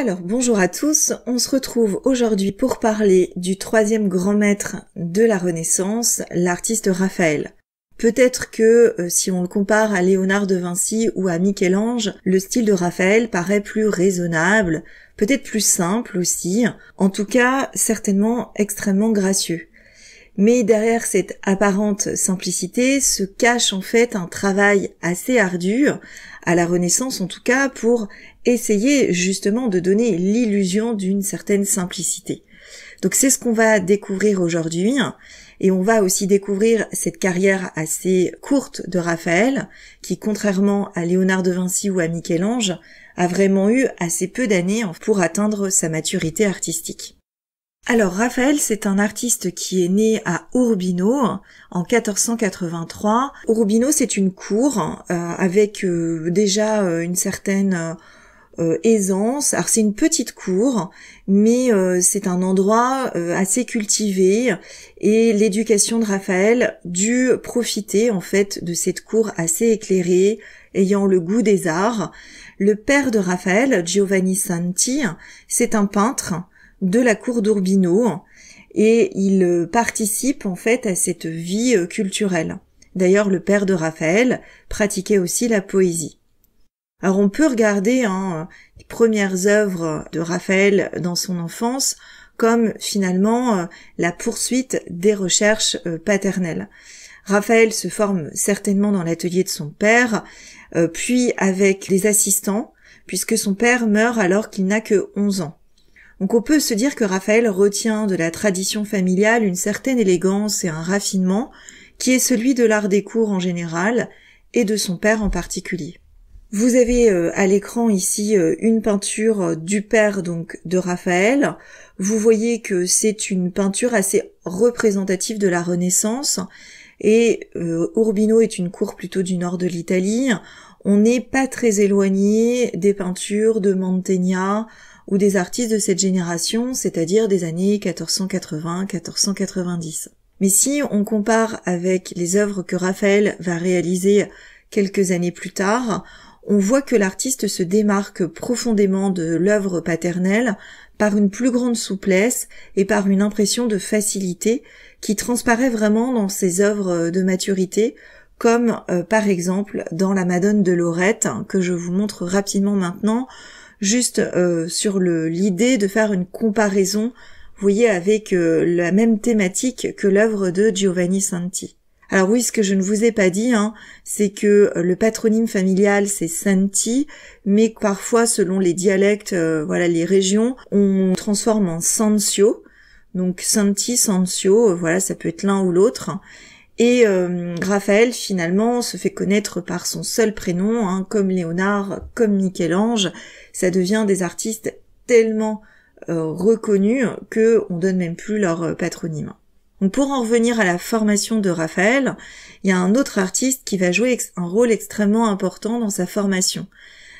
Alors bonjour à tous, on se retrouve aujourd'hui pour parler du troisième grand maître de la Renaissance, l'artiste Raphaël. Peut-être que euh, si on le compare à Léonard de Vinci ou à Michel-Ange, le style de Raphaël paraît plus raisonnable, peut-être plus simple aussi, en tout cas certainement extrêmement gracieux. Mais derrière cette apparente simplicité se cache en fait un travail assez ardu, à la Renaissance en tout cas, pour essayer justement de donner l'illusion d'une certaine simplicité. Donc c'est ce qu'on va découvrir aujourd'hui hein. et on va aussi découvrir cette carrière assez courte de Raphaël qui contrairement à Léonard de Vinci ou à Michel-Ange a vraiment eu assez peu d'années pour atteindre sa maturité artistique. Alors Raphaël, c'est un artiste qui est né à Urbino en 1483. Urbino, c'est une cour hein, euh, avec euh, déjà euh, une certaine euh, aisance. Alors c'est une petite cour, mais euh, c'est un endroit euh, assez cultivé et l'éducation de Raphaël dut profiter en fait de cette cour assez éclairée, ayant le goût des arts. Le père de Raphaël, Giovanni Santi, c'est un peintre de la cour d'Urbino et il participe en fait à cette vie culturelle. D'ailleurs, le père de Raphaël pratiquait aussi la poésie. Alors on peut regarder hein, les premières œuvres de Raphaël dans son enfance comme finalement euh, la poursuite des recherches euh, paternelles. Raphaël se forme certainement dans l'atelier de son père, euh, puis avec les assistants, puisque son père meurt alors qu'il n'a que 11 ans. Donc on peut se dire que Raphaël retient de la tradition familiale une certaine élégance et un raffinement qui est celui de l'art des cours en général et de son père en particulier. Vous avez euh, à l'écran ici euh, une peinture euh, du père donc de Raphaël. Vous voyez que c'est une peinture assez représentative de la Renaissance et Urbino est une cour plutôt du nord de l'Italie. On n'est pas très éloigné des peintures de Mantegna ou des artistes de cette génération, c'est-à-dire des années 1480-1490. Mais si on compare avec les œuvres que Raphaël va réaliser quelques années plus tard, on voit que l'artiste se démarque profondément de l'œuvre paternelle par une plus grande souplesse et par une impression de facilité qui transparaît vraiment dans ses œuvres de maturité, comme euh, par exemple dans la Madone de Lorette hein, que je vous montre rapidement maintenant, juste euh, sur l'idée de faire une comparaison, vous voyez, avec euh, la même thématique que l'œuvre de Giovanni Santi. Alors oui, ce que je ne vous ai pas dit, hein, c'est que euh, le patronyme familial c'est Santi, mais parfois selon les dialectes, euh, voilà les régions, on transforme en Sancio. Donc Santi, Sancio, euh, voilà, ça peut être l'un ou l'autre. Et Raphaël finalement se fait connaître par son seul prénom, hein, comme Léonard, comme Michel-Ange. Ça devient des artistes tellement reconnus que on donne même plus leur patronyme. Donc pour en revenir à la formation de Raphaël, il y a un autre artiste qui va jouer un rôle extrêmement important dans sa formation.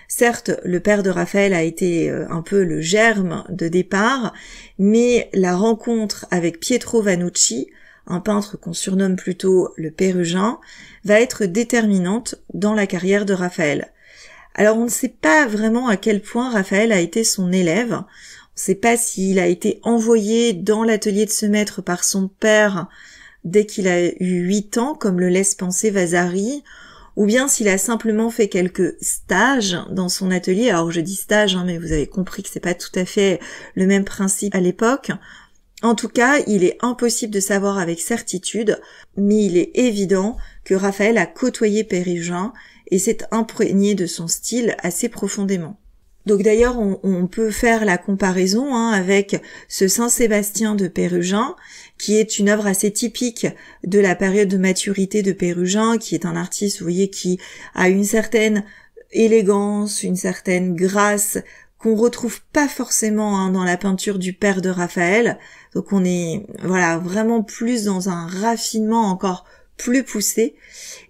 Certes, le père de Raphaël a été euh, un peu le germe de départ, mais la rencontre avec Pietro Vanucci, un peintre qu'on surnomme plutôt le Pérugin, va être déterminante dans la carrière de Raphaël. Alors on ne sait pas vraiment à quel point Raphaël a été son élève. On ne sait pas s'il a été envoyé dans l'atelier de ce maître par son père dès qu'il a eu huit ans, comme le laisse penser Vasari, ou bien s'il a simplement fait quelques stages dans son atelier. Alors je dis stage, hein, mais vous avez compris que c'est pas tout à fait le même principe à l'époque. En tout cas, il est impossible de savoir avec certitude, mais il est évident que Raphaël a côtoyé Pérugin et s'est imprégné de son style assez profondément. Donc d'ailleurs, on, peut faire la comparaison hein, avec ce Saint-Sébastien de Pérugin, qui est une œuvre assez typique de la période de maturité de Pérugin, qui est un artiste, vous voyez, qui a une certaine élégance, une certaine grâce qu'on retrouve pas forcément hein, dans la peinture du père de Raphaël. Donc on est voilà vraiment plus dans un raffinement encore plus poussé.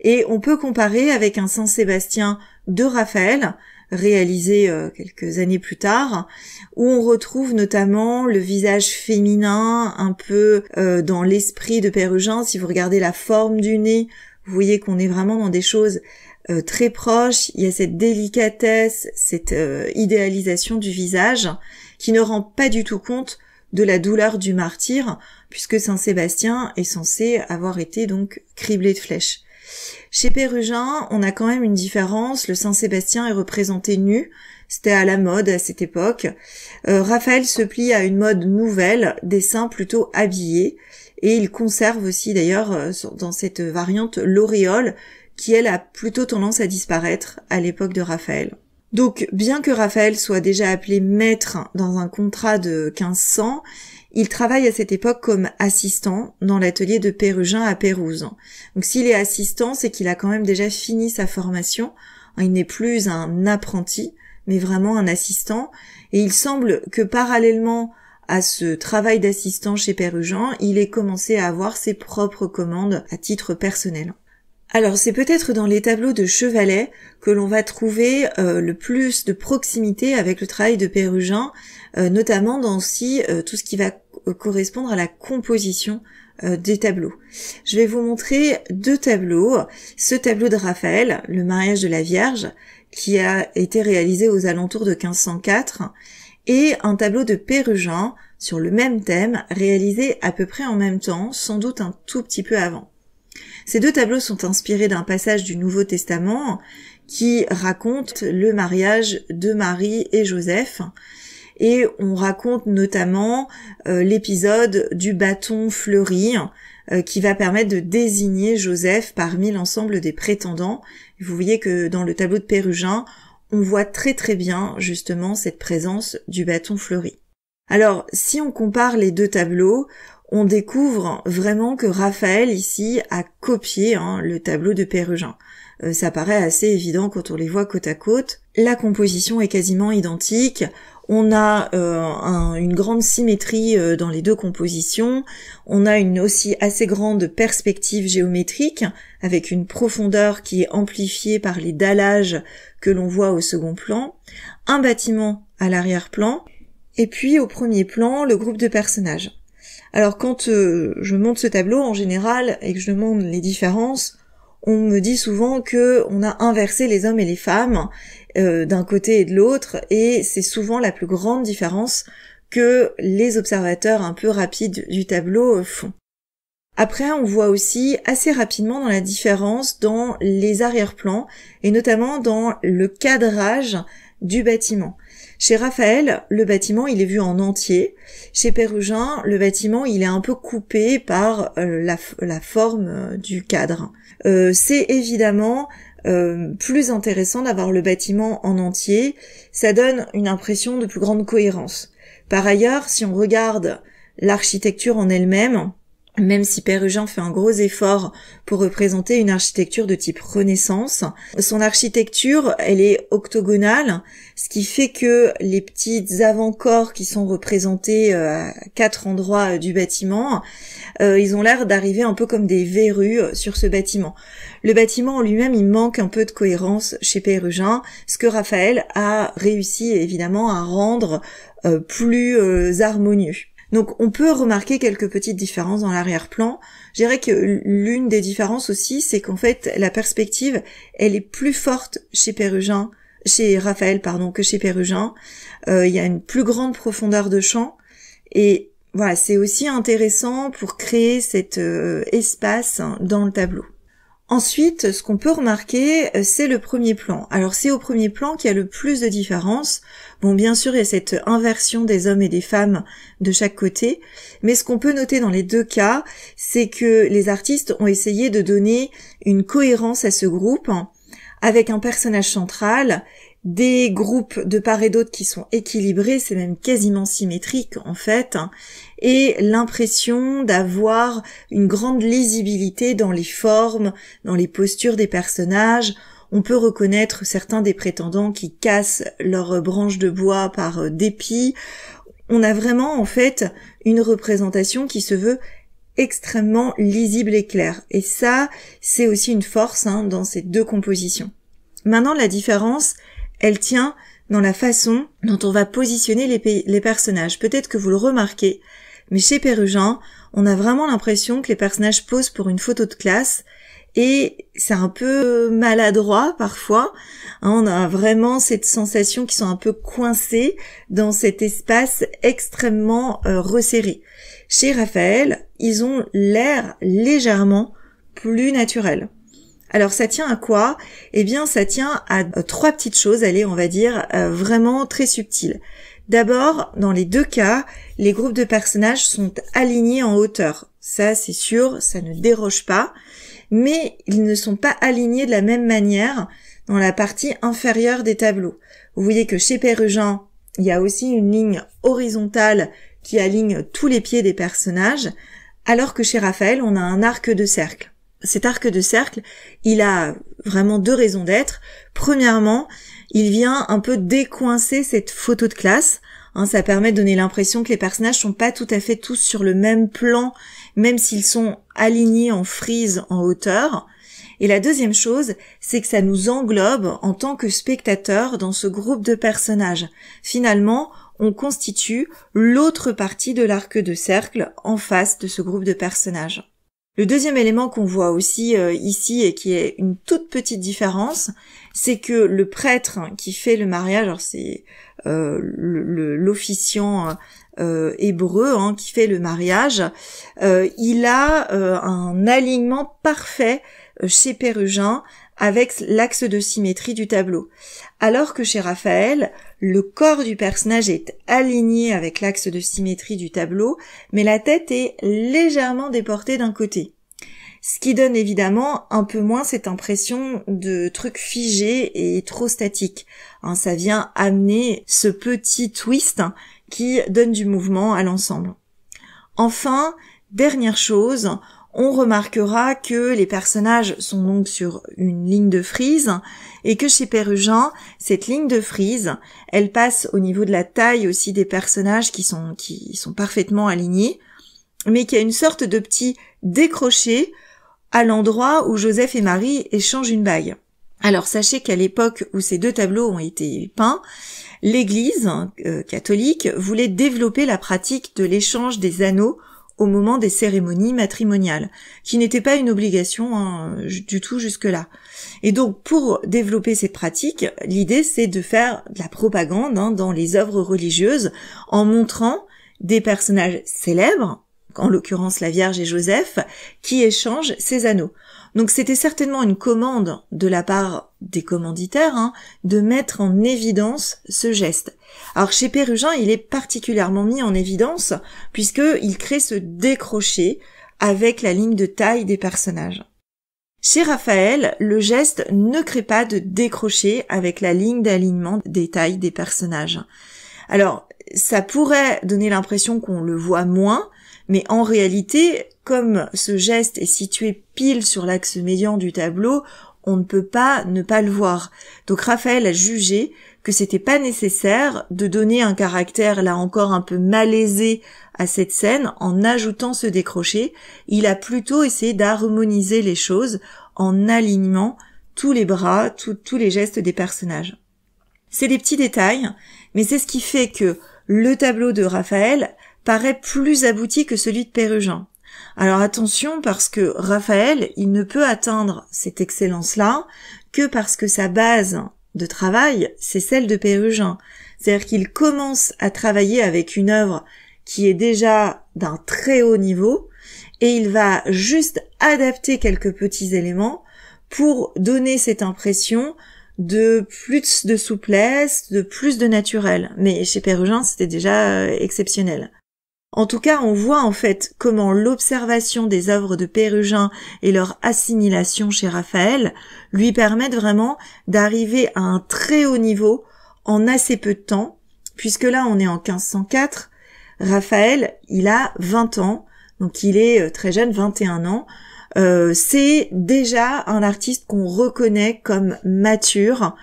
Et on peut comparer avec un Saint-Sébastien de Raphaël, réalisé euh, quelques années plus tard, où on retrouve notamment le visage féminin un peu euh, dans l'esprit de Pérugin. Si vous regardez la forme du nez, vous voyez qu'on est vraiment dans des choses euh, très proches. Il y a cette délicatesse, cette idéalisation du visage qui ne rend pas du tout compte de la douleur du martyr, puisque Saint Sébastien est censé avoir été donc criblé de flèches. Chez Pérugin, on a quand même une différence. Le Saint-Sébastien est représenté nu. C'était à la mode à cette époque. Euh, Raphaël se plie à une mode nouvelle, des saints plutôt habillés. Et il conserve aussi d'ailleurs euh, dans cette variante l'auréole, qui elle a plutôt tendance à disparaître à l'époque de Raphaël. Donc, bien que Raphaël soit déjà appelé maître dans un contrat de 1500, il travaille à cette époque comme assistant dans l'atelier de Pérugin à Pérouse. Donc s'il est assistant, c'est qu'il a quand même déjà fini sa formation. Il n'est plus un apprenti, mais vraiment un assistant. Et il semble que parallèlement à ce travail d'assistant chez Pérugin, il ait commencé à avoir ses propres commandes à titre personnel. Alors c'est peut-être dans les tableaux de Chevalet que l'on va trouver euh, le plus de proximité avec le travail de Pérugin, euh, notamment dans aussi euh, tout ce qui va correspondre à la composition euh, des tableaux. Je vais vous montrer deux tableaux. Ce tableau de Raphaël, le mariage de la Vierge, qui a été réalisé aux alentours de 1504, et un tableau de Pérugin sur le même thème, réalisé à peu près en même temps, sans doute un tout petit peu avant. Ces deux tableaux sont inspirés d'un passage du Nouveau Testament qui raconte le mariage de Marie et Joseph et on raconte notamment euh, l'épisode du bâton fleuri euh, qui va permettre de désigner Joseph parmi l'ensemble des prétendants. Vous voyez que dans le tableau de Pérugin, on voit très très bien justement cette présence du bâton fleuri. Alors, si on compare les deux tableaux, on découvre vraiment que Raphaël ici a copié hein, le tableau de Pérugin. Euh, ça paraît assez évident quand on les voit côte à côte. La composition est quasiment identique. On a euh, une grande symétrie euh, dans les deux compositions. On a une aussi assez grande perspective géométrique avec une profondeur qui est amplifiée par les dallages que l'on voit au second plan. Un bâtiment à l'arrière-plan. Et puis au premier plan, le groupe de personnages. Alors quand euh, je monte ce tableau en général et que je demande les différences, on me dit souvent que on a inversé les hommes et les femmes euh, d'un côté et de l'autre, et c'est souvent la plus grande différence que les observateurs un peu rapides du tableau euh, font. Après, on voit aussi assez rapidement dans la différence dans les arrière-plans et notamment dans le cadrage du bâtiment. Chez Raphaël, le bâtiment, il est vu en entier. Chez Pérugin, le bâtiment, il est un peu coupé par euh, la, forme euh, du cadre. Euh, c'est évidemment plus intéressant d'avoir le bâtiment en entier. Ça donne une impression de plus grande cohérence. Par ailleurs, si on regarde l'architecture en elle-même, même si Pérugin fait un gros effort pour représenter une architecture de type Renaissance, son architecture, elle est octogonale, ce qui fait que les petits avant-corps qui sont représentés euh, à quatre endroits euh, du bâtiment, euh, ils ont l'air d'arriver un peu comme des verrues sur ce bâtiment. Le bâtiment en lui-même, il manque un peu de cohérence chez Pérugin, ce que Raphaël a réussi évidemment à rendre plus harmonieux. Donc on peut remarquer quelques petites différences dans l'arrière-plan. Je dirais que l'une des différences aussi, c'est qu'en fait la perspective, elle est plus forte chez Pérugin, chez Raphaël pardon, que chez Pérugin. Euh, il y a une plus grande profondeur de champ et voilà, c'est aussi intéressant pour créer cet euh, espace hein, dans le tableau. Ensuite, ce qu'on peut remarquer, euh, c'est le premier plan. Alors c'est au premier plan qu'il y a le plus de différences. Bon, bien sûr, il y a cette inversion des hommes et des femmes de chaque côté, mais ce qu'on peut noter dans les deux cas, c'est que les artistes ont essayé de donner une cohérence à ce groupe, avec un personnage central, des groupes de part et d'autre qui sont équilibrés, c'est même quasiment symétrique en fait, et l'impression d'avoir une grande lisibilité dans les formes, dans les postures des personnages. On peut reconnaître certains des prétendants qui cassent leurs branches de bois par euh, dépit. On a vraiment en fait une représentation qui se veut extrêmement lisible et claire. Et ça, c'est aussi une force hein, dans ces deux compositions. Maintenant, la différence, elle tient dans la façon dont on va positionner les, les personnages. Peut-être que vous le remarquez, mais chez Pérugin, on a vraiment l'impression que les personnages posent pour une photo de classe et c'est un peu maladroit parfois. Hein, on a vraiment cette sensation qu'ils sont un peu coincés dans cet espace extrêmement euh, resserré. Chez Raphaël, ils ont l'air légèrement plus naturel. Alors ça tient à quoi Eh bien ça tient à euh, trois petites choses, allez on va dire euh, vraiment très subtiles. D'abord, dans les deux cas, les groupes de personnages sont alignés en hauteur. Ça, c'est sûr, ça ne déroge pas. Mais ils ne sont pas alignés de la même manière dans la partie inférieure des tableaux. Vous voyez que chez Pérugin, il y a aussi une ligne horizontale qui aligne tous les pieds des personnages, alors que chez Raphaël, on a un arc de cercle. Cet arc de cercle, il a vraiment deux raisons d'être. Premièrement, il vient un peu décoincer cette photo de classe. Hein, ça permet de donner l'impression que les personnages sont pas tout à fait tous sur le même plan, même s'ils sont alignés en frise en hauteur. Et la deuxième chose, c'est que ça nous englobe en tant que spectateurs dans ce groupe de personnages. Finalement, on constitue l'autre partie de l'arc de cercle en face de ce groupe de personnages. Le deuxième élément qu'on voit aussi euh, ici et qui est une toute petite différence, c'est que le prêtre qui fait le mariage, alors c'est euh, l'officiant euh, euh, hébreu hein, qui fait le mariage, euh, il a un alignement parfait chez Pérugin avec l'axe de symétrie du tableau. Alors que chez Raphaël, le corps du personnage est aligné avec l'axe de symétrie du tableau, mais la tête est légèrement déportée d'un côté. Ce qui donne évidemment un peu moins cette impression de truc figé et trop statique. Hein, ça vient amener ce petit twist qui donne du mouvement à l'ensemble. Enfin, dernière chose, on remarquera que les personnages sont donc sur une ligne de frise et que chez Pérugin, cette ligne de frise, elle passe au niveau de la taille aussi des personnages qui sont, parfaitement alignés, mais qui a une sorte de petit décroché à l'endroit où Joseph et Marie échangent une bague. Alors sachez qu'à l'époque où ces deux tableaux ont été peints, l'Église euh, catholique voulait développer la pratique de l'échange des anneaux au moment des cérémonies matrimoniales, qui n'était pas une obligation hein, du tout jusque-là. Et donc pour développer cette pratique, l'idée c'est de faire de la propagande hein, dans les œuvres religieuses en montrant des personnages célèbres en l'occurrence la Vierge et Joseph, qui échangent ces anneaux. Donc c'était certainement une commande de la part des commanditaires hein, de mettre en évidence ce geste. Alors chez Pérugin, il est particulièrement mis en évidence puisqu'il crée ce décroché avec la ligne de taille des personnages. Chez Raphaël, le geste ne crée pas de décroché avec la ligne d'alignement des tailles des personnages. Alors, ça pourrait donner l'impression qu'on le voit moins, mais en réalité, comme ce geste est situé pile sur l'axe médian du tableau, on ne peut pas ne pas le voir. Donc Raphaël a jugé que c'était pas nécessaire de donner un caractère là encore un peu malaisé à cette scène en ajoutant ce décroché. Il a plutôt essayé d'harmoniser les choses en alignant tous les bras, tous les gestes des personnages. C'est des petits détails, mais c'est ce qui fait que le tableau de Raphaël paraît plus abouti que celui de Pérugin. Alors attention parce que Raphaël, il ne peut atteindre cette excellence-là que parce que sa base de travail, c'est celle de Pérugin. C'est-à-dire qu'il commence à travailler avec une œuvre qui est déjà d'un très haut niveau et il va juste adapter quelques petits éléments pour donner cette impression de plus de souplesse, de plus de naturel. Mais chez Pérugin, c'était déjà euh, exceptionnel. En tout cas, on voit en fait comment l'observation des œuvres de Pérugin et leur assimilation chez Raphaël lui permettent vraiment d'arriver à un très haut niveau en assez peu de temps, puisque là on est en 1504, Raphaël, il a 20 ans, donc il est euh, très jeune, 21 ans, euh, c'est déjà un artiste qu'on reconnaît comme mature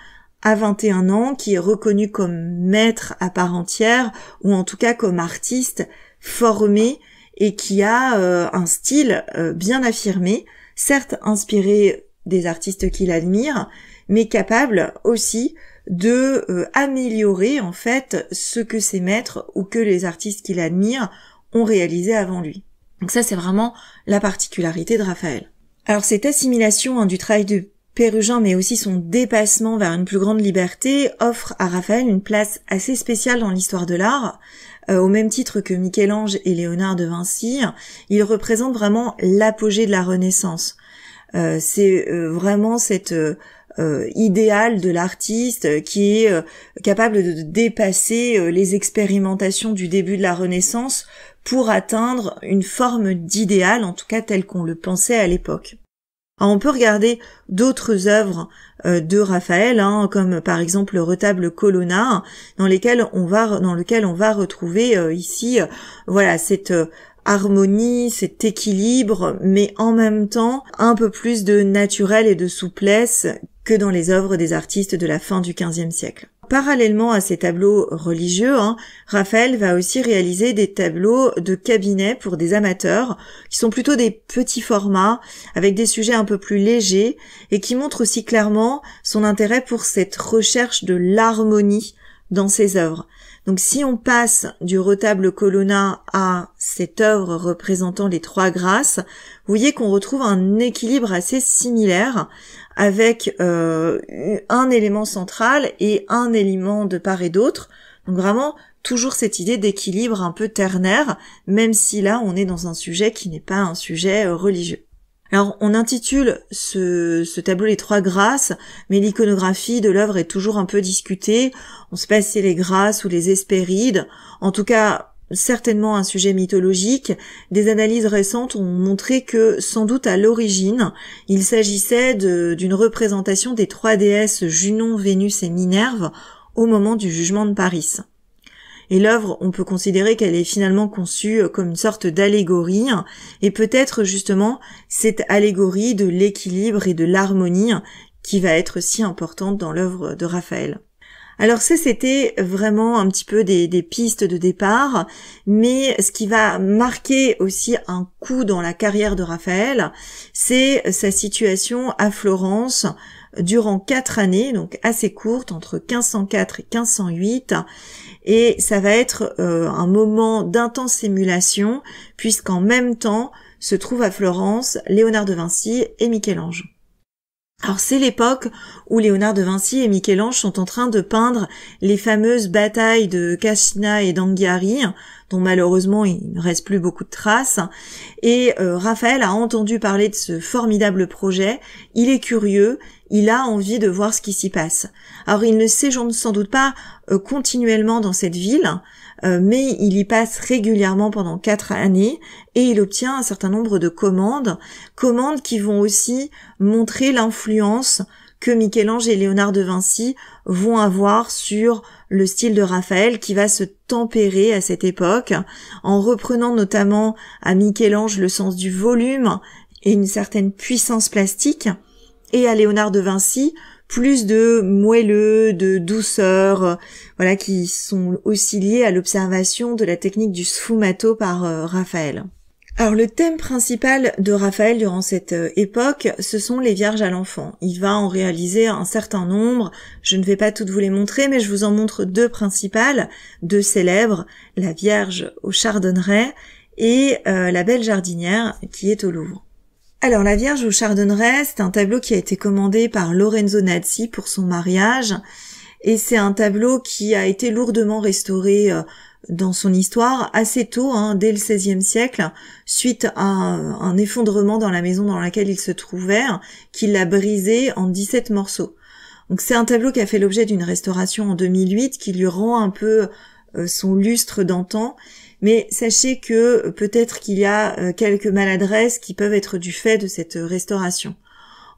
à 21 ans, qui est reconnu comme maître à part entière, ou en tout cas comme artiste formé et qui a euh, un style euh, bien affirmé, certes inspiré des artistes qu'il admire, mais capable aussi de euh, améliorer en fait ce que ses maîtres ou que les artistes qu'il admire ont réalisé avant lui. Donc ça c'est vraiment la particularité de Raphaël. Alors cette assimilation hein, du travail de Pérugin mais aussi son dépassement vers une plus grande liberté offre à Raphaël une place assez spéciale dans l'histoire de l'art euh, au même titre que Michel-Ange et Léonard de Vinci, il représente vraiment l'apogée de la Renaissance. Euh, c'est euh, vraiment cet idéal de l'artiste qui est capable de dépasser les expérimentations du début de la Renaissance pour atteindre une forme d'idéal, en tout cas tel qu'on le pensait à l'époque. Ah, on peut regarder d'autres œuvres euh, de Raphaël, hein, comme par exemple le retable Colonna, dans on va, dans lequel on va retrouver euh, ici, euh, voilà, cette harmonie, cet équilibre, mais en même temps un peu plus de naturel et de souplesse que dans les œuvres des artistes de la fin du XVe siècle. Parallèlement à ces tableaux religieux, hein, Raphaël va aussi réaliser des tableaux de cabinet pour des amateurs, qui sont plutôt des petits formats, avec des sujets un peu plus légers, et qui montrent aussi clairement son intérêt pour cette recherche de l'harmonie dans ses œuvres. Donc si on passe du retable Colonna à cette œuvre représentant les trois grâces, vous voyez qu'on retrouve un équilibre assez similaire avec euh, un élément central et un élément de part et d'autre. Donc vraiment toujours cette idée d'équilibre un peu ternaire, même si là on est dans un sujet qui n'est pas un sujet euh, religieux. Alors on intitule ce, tableau les trois grâces, mais l'iconographie de l'œuvre est toujours un peu discutée. On sait pas si c'est les grâces ou les hespérides. En tout cas, certainement un sujet mythologique, des analyses récentes ont montré que, sans doute à l'origine, il s'agissait d'une représentation des trois déesses Junon, Vénus et Minerve au moment du jugement de Paris. Et l'œuvre, on peut considérer qu'elle est finalement conçue comme une sorte d'allégorie, et peut-être justement cette allégorie de l'équilibre et de l'harmonie qui va être si importante dans l'œuvre de Raphaël. Alors ça, c'était vraiment un petit peu des, pistes de départ, mais ce qui va marquer aussi un coup dans la carrière de Raphaël, c'est sa situation à Florence durant quatre années, donc assez courte, entre 1504 et 1508, et ça va être euh, un moment d'intense émulation, puisqu'en même temps se trouvent à Florence Léonard de Vinci et Michel-Ange. Alors c'est l'époque où Léonard de Vinci et Michel-Ange sont en train de peindre les fameuses batailles de Cassina et d'Anghiari, dont malheureusement il ne reste plus beaucoup de traces. Et euh, Raphaël a entendu parler de ce formidable projet, il est curieux, il a envie de voir ce qui s'y passe. Alors il ne séjourne sans doute pas euh, continuellement dans cette ville, euh, mais il y passe régulièrement pendant quatre années et il obtient un certain nombre de commandes, commandes qui vont aussi montrer l'influence que Michel-Ange et Léonard de Vinci vont avoir sur le style de Raphaël qui va se tempérer à cette époque, en reprenant notamment à Michel-Ange le sens du volume et une certaine puissance plastique, et à Léonard de Vinci plus de moelleux, de douceur, euh, voilà, qui sont aussi liés à l'observation de la technique du sfumato par euh, Raphaël. Alors le thème principal de Raphaël durant cette euh, époque, ce sont les vierges à l'enfant. Il va en réaliser un certain nombre, je ne vais pas toutes vous les montrer, mais je vous en montre deux principales, deux célèbres, la Vierge au Chardonneret et la Belle Jardinière qui est au Louvre. Alors la Vierge au Chardonneret, c'est un tableau qui a été commandé par Lorenzo Nazzi pour son mariage et c'est un tableau qui a été lourdement restauré euh, dans son histoire assez tôt, hein, dès le XVIe siècle, suite à un, un effondrement dans la maison dans laquelle il se trouvait, qui l'a brisé en 17 morceaux. Donc c'est un tableau qui a fait l'objet d'une restauration en 2008 qui lui rend un peu euh, son lustre d'antan mais sachez que euh, peut-être qu'il y a euh, quelques maladresses qui peuvent être du fait de cette euh, restauration.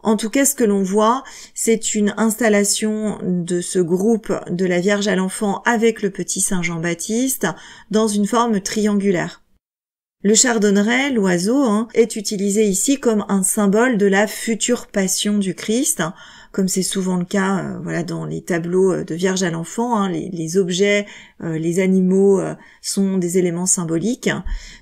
En tout cas, ce que l'on voit, c'est une installation de ce groupe de la Vierge à l'enfant avec le petit Saint Jean-Baptiste dans une forme triangulaire. Le chardonneret, l'oiseau, hein, est utilisé ici comme un symbole de la future passion du Christ, hein, comme c'est souvent le cas euh, voilà dans les tableaux euh, de Vierge à l'enfant, hein, les, objets, euh, les animaux sont des éléments symboliques.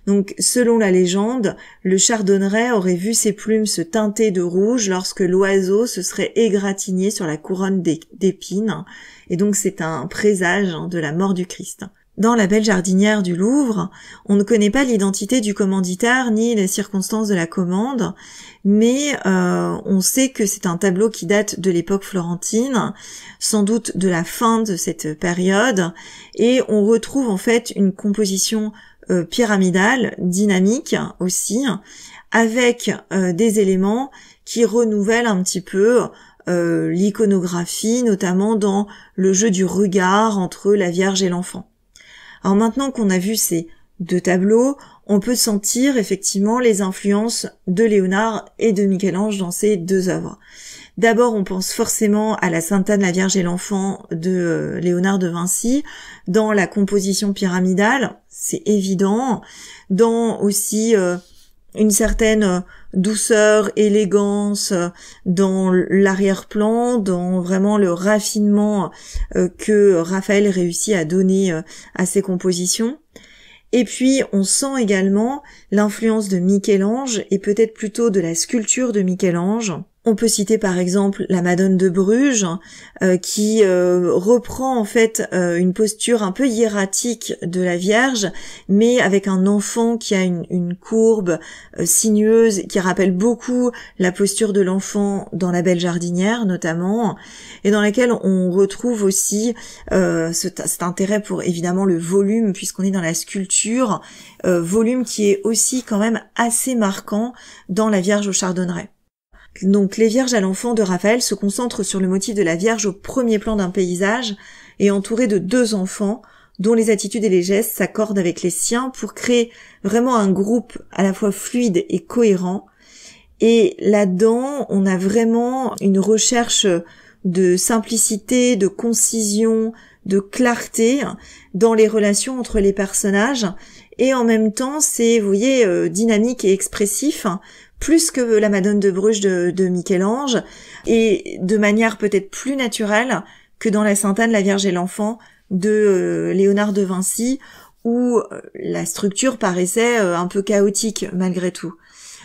Donc selon la légende, le chardonneret aurait vu ses plumes se teinter de rouge lorsque l'oiseau se serait égratigné sur la couronne d'épines, et donc c'est un présage hein, de la mort du Christ. Dans la belle jardinière du Louvre, on ne connaît pas l'identité du commanditaire ni les circonstances de la commande, mais euh, on sait que c'est un tableau qui date de l'époque florentine, sans doute de la fin de cette période, et on retrouve en fait une composition euh, pyramidale, dynamique aussi, avec euh, des éléments qui renouvellent un petit peu l'iconographie, notamment dans le jeu du regard entre la Vierge et l'enfant. Alors maintenant qu'on a vu ces deux tableaux, on peut sentir effectivement les influences de Léonard et de Michel-Ange dans ces deux œuvres. D'abord, on pense forcément à la Sainte Anne, la Vierge et l'Enfant de euh, Léonard de Vinci dans la composition pyramidale, c'est évident, dans aussi euh, une certaine euh, douceur, élégance dans l'arrière-plan, dans vraiment le raffinement euh, que Raphaël réussit à donner euh, à ses compositions. Et puis on sent également l'influence de Michel-Ange et peut-être plutôt de la sculpture de Michel-Ange on peut citer par exemple la Madone de Bruges euh, qui euh, reprend en fait euh, une posture un peu hiératique de la Vierge, mais avec un enfant qui a une, courbe sinueuse qui rappelle beaucoup la posture de l'enfant dans la Belle Jardinière notamment, et dans laquelle on retrouve aussi cet, cet, intérêt pour évidemment le volume puisqu'on est dans la sculpture, volume qui est aussi quand même assez marquant dans la Vierge au Chardonneret. Donc les Vierges à l'enfant de Raphaël se concentrent sur le motif de la Vierge au premier plan d'un paysage et entourée de deux enfants dont les attitudes et les gestes s'accordent avec les siens pour créer vraiment un groupe à la fois fluide et cohérent. Et là-dedans, on a vraiment une recherche de simplicité, de concision, de clarté dans les relations entre les personnages et en même temps c'est vous voyez euh, dynamique et expressif plus que la Madone de Bruges de, Michel-Ange, et de manière peut-être plus naturelle que dans la Sainte Anne, la Vierge et l'Enfant de euh, Léonard de Vinci, où euh, la structure paraissait euh, un peu chaotique malgré tout.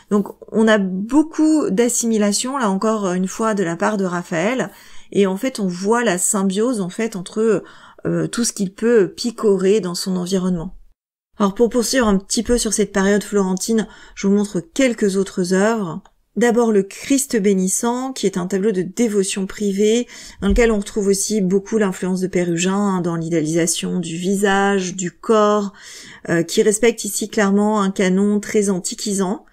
Donc on a beaucoup d'assimilation, là encore une fois, de la part de Raphaël, et en fait on voit la symbiose en fait entre tout ce qu'il peut picorer dans son environnement. Alors pour poursuivre un petit peu sur cette période florentine, je vous montre quelques autres œuvres. D'abord le Christ bénissant, qui est un tableau de dévotion privée, dans lequel on retrouve aussi beaucoup l'influence de Pérugin hein, dans l'idéalisation du visage, du corps, euh, qui respecte ici clairement un canon très antiquisant,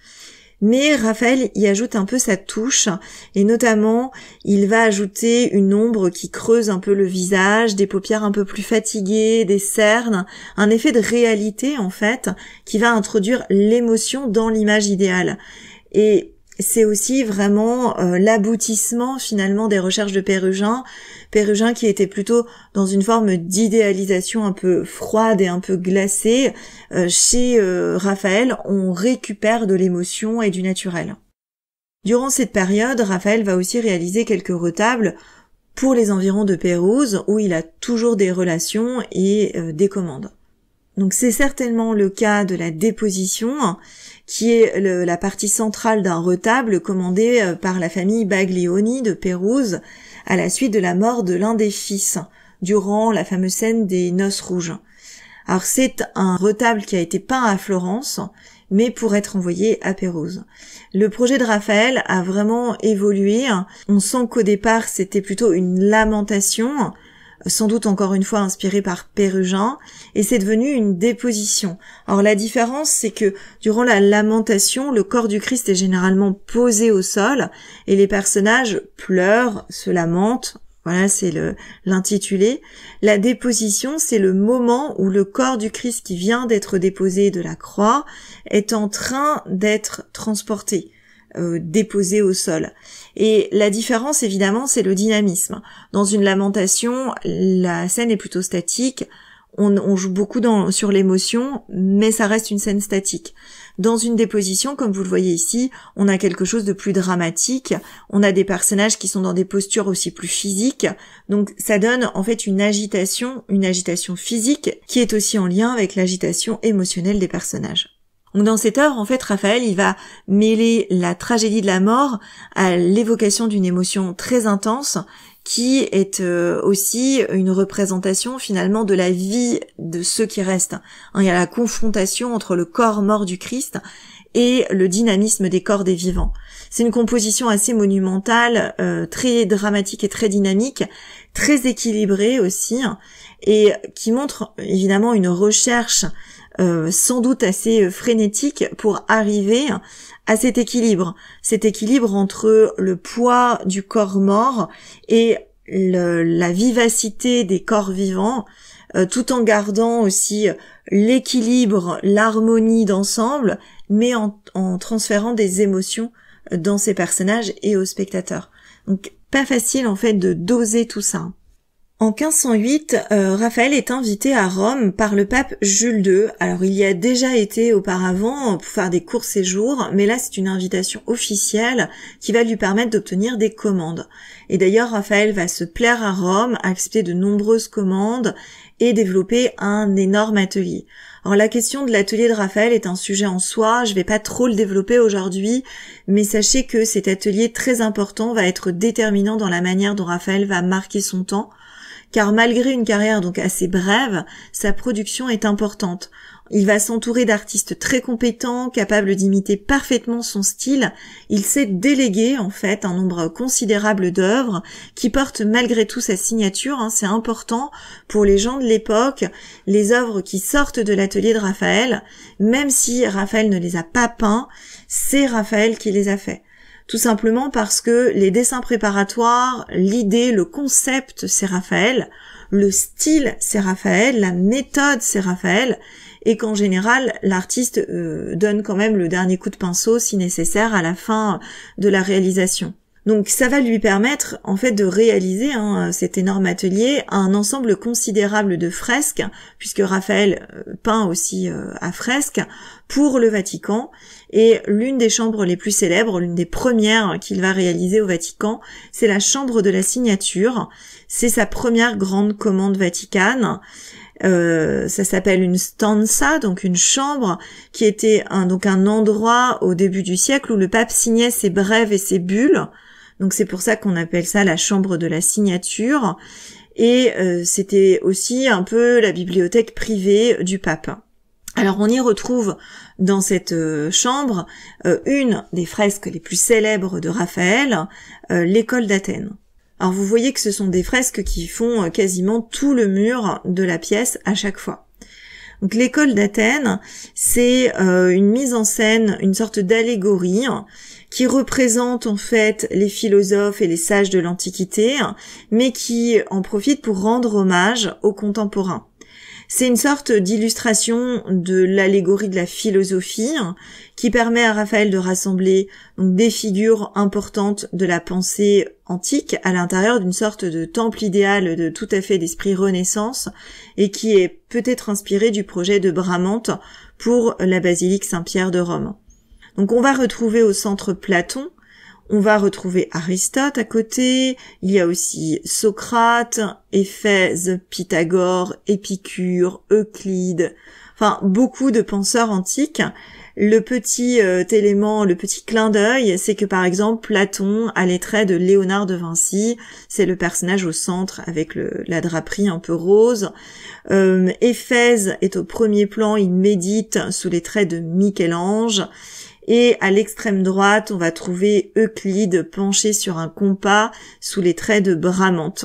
mais Raphaël y ajoute un peu sa touche et notamment il va ajouter une ombre qui creuse un peu le visage, des paupières un peu plus fatiguées, des cernes, un effet de réalité en fait qui va introduire l'émotion dans l'image idéale. Et c'est aussi vraiment euh, l'aboutissement finalement des recherches de Pérugin, Pérugin qui était plutôt dans une forme d'idéalisation un peu froide et un peu glacée. Euh, chez euh, Raphaël, on récupère de l'émotion et du naturel. Durant cette période, Raphaël va aussi réaliser quelques retables pour les environs de Pérouse où il a toujours des relations et des commandes. Donc c'est certainement le cas de la déposition qui est la partie centrale d'un retable commandé euh, par la famille Baglioni de Pérouse à la suite de la mort de l'un des fils durant la fameuse scène des noces rouges. Alors c'est un retable qui a été peint à Florence, mais pour être envoyé à Pérouse. Le projet de Raphaël a vraiment évolué. On sent qu'au départ c'était plutôt une lamentation, sans doute encore une fois inspiré par Pérugin, et c'est devenu une déposition. Alors la différence, c'est que durant la lamentation, le corps du Christ est généralement posé au sol, et les personnages pleurent, se lamentent, voilà, c'est l'intitulé. La déposition, c'est le moment où le corps du Christ qui vient d'être déposé de la croix est en train d'être transporté euh, au sol. Et la différence, évidemment, c'est le dynamisme. Dans une lamentation, la scène est plutôt statique. On, joue beaucoup dans, sur l'émotion, mais ça reste une scène statique. Dans une déposition, comme vous le voyez ici, on a quelque chose de plus dramatique, on a des personnages qui sont dans des postures aussi plus physiques, donc ça donne en fait une agitation, une agitation physique qui est aussi en lien avec l'agitation émotionnelle des personnages. Donc dans cette œuvre, en fait, Raphaël, il va mêler la tragédie de la mort à l'évocation d'une émotion très intense qui est euh, aussi une représentation finalement de la vie de ceux qui restent. Hein. Il y a la confrontation entre le corps mort du Christ et le dynamisme des corps des vivants. C'est une composition assez monumentale, euh, très dramatique et très dynamique, très équilibrée aussi, hein, et qui montre évidemment une recherche euh, sans doute assez euh, frénétique pour arriver à cet équilibre, cet équilibre entre le poids du corps mort et la vivacité des corps vivants, euh, tout en gardant aussi l'équilibre, l'harmonie d'ensemble, mais en, en transférant des émotions dans ces personnages et aux spectateurs. Donc pas facile en fait de doser tout ça. En 1508, euh, Raphaël est invité à Rome par le pape Jules II. Alors il y a déjà été auparavant pour faire des courts séjours, mais là c'est une invitation officielle qui va lui permettre d'obtenir des commandes. Et d'ailleurs Raphaël va se plaire à Rome, accepter de nombreuses commandes et développer un énorme atelier. Alors la question de l'atelier de Raphaël est un sujet en soi, je ne vais pas trop le développer aujourd'hui, mais sachez que cet atelier très important va être déterminant dans la manière dont Raphaël va marquer son temps car malgré une carrière donc assez brève, sa production est importante. Il va s'entourer d'artistes très compétents, capables d'imiter parfaitement son style. Il sait déléguer en fait un nombre considérable d'œuvres qui portent malgré tout sa signature. Hein, c'est important pour les gens de l'époque, les œuvres qui sortent de l'atelier de Raphaël, même si Raphaël ne les a pas peints, c'est Raphaël qui les a fait tout simplement parce que les dessins préparatoires, l'idée, le concept, c'est Raphaël, le style, c'est Raphaël, la méthode, c'est Raphaël, et qu'en général, l'artiste euh, donne quand même le dernier coup de pinceau, si nécessaire, à la fin de la réalisation. Donc ça va lui permettre en fait de réaliser hein, cet énorme atelier un ensemble considérable de fresques, puisque Raphaël euh, peint aussi euh, à fresques pour le Vatican. Et l'une des chambres les plus célèbres, l'une des premières qu'il va réaliser au Vatican, c'est la chambre de la signature. C'est sa première grande commande vaticane. Euh, ça s'appelle une stanza, donc une chambre, qui était donc un endroit au début du siècle où le pape signait ses brèves et ses bulles. Donc c'est pour ça qu'on appelle ça la chambre de la signature. Et euh, c'était aussi un peu la bibliothèque privée du pape. Alors on y retrouve dans cette euh, chambre euh, une des fresques les plus célèbres de Raphaël, l'école d'Athènes. Alors vous voyez que ce sont des fresques qui font quasiment tout le mur de la pièce à chaque fois. Donc l'école d'Athènes, c'est une mise en scène, une sorte d'allégorie qui représente en fait les philosophes et les sages de l'Antiquité, hein, mais qui en profite pour rendre hommage aux contemporains. C'est une sorte d'illustration de l'allégorie de la philosophie hein, qui permet à Raphaël de rassembler des figures importantes de la pensée antique à l'intérieur d'une sorte de temple idéal de tout à fait d'esprit renaissance et qui est peut-être inspiré du projet de Bramante pour la basilique Saint-Pierre de Rome. Donc on va retrouver au centre Platon, on va retrouver Aristote à côté, il y a aussi Socrate, Éphèse, Pythagore, Épicure, Euclide, enfin beaucoup de penseurs antiques. Le petit euh, élément, le petit clin d'œil, c'est que par exemple Platon a les traits de Léonard de Vinci, c'est le personnage au centre avec la draperie un peu rose. Euh, Éphèse est au premier plan, il médite sous les traits de Michel-Ange. Et à l'extrême droite, on va trouver Euclide penché sur un compas sous les traits de Bramante.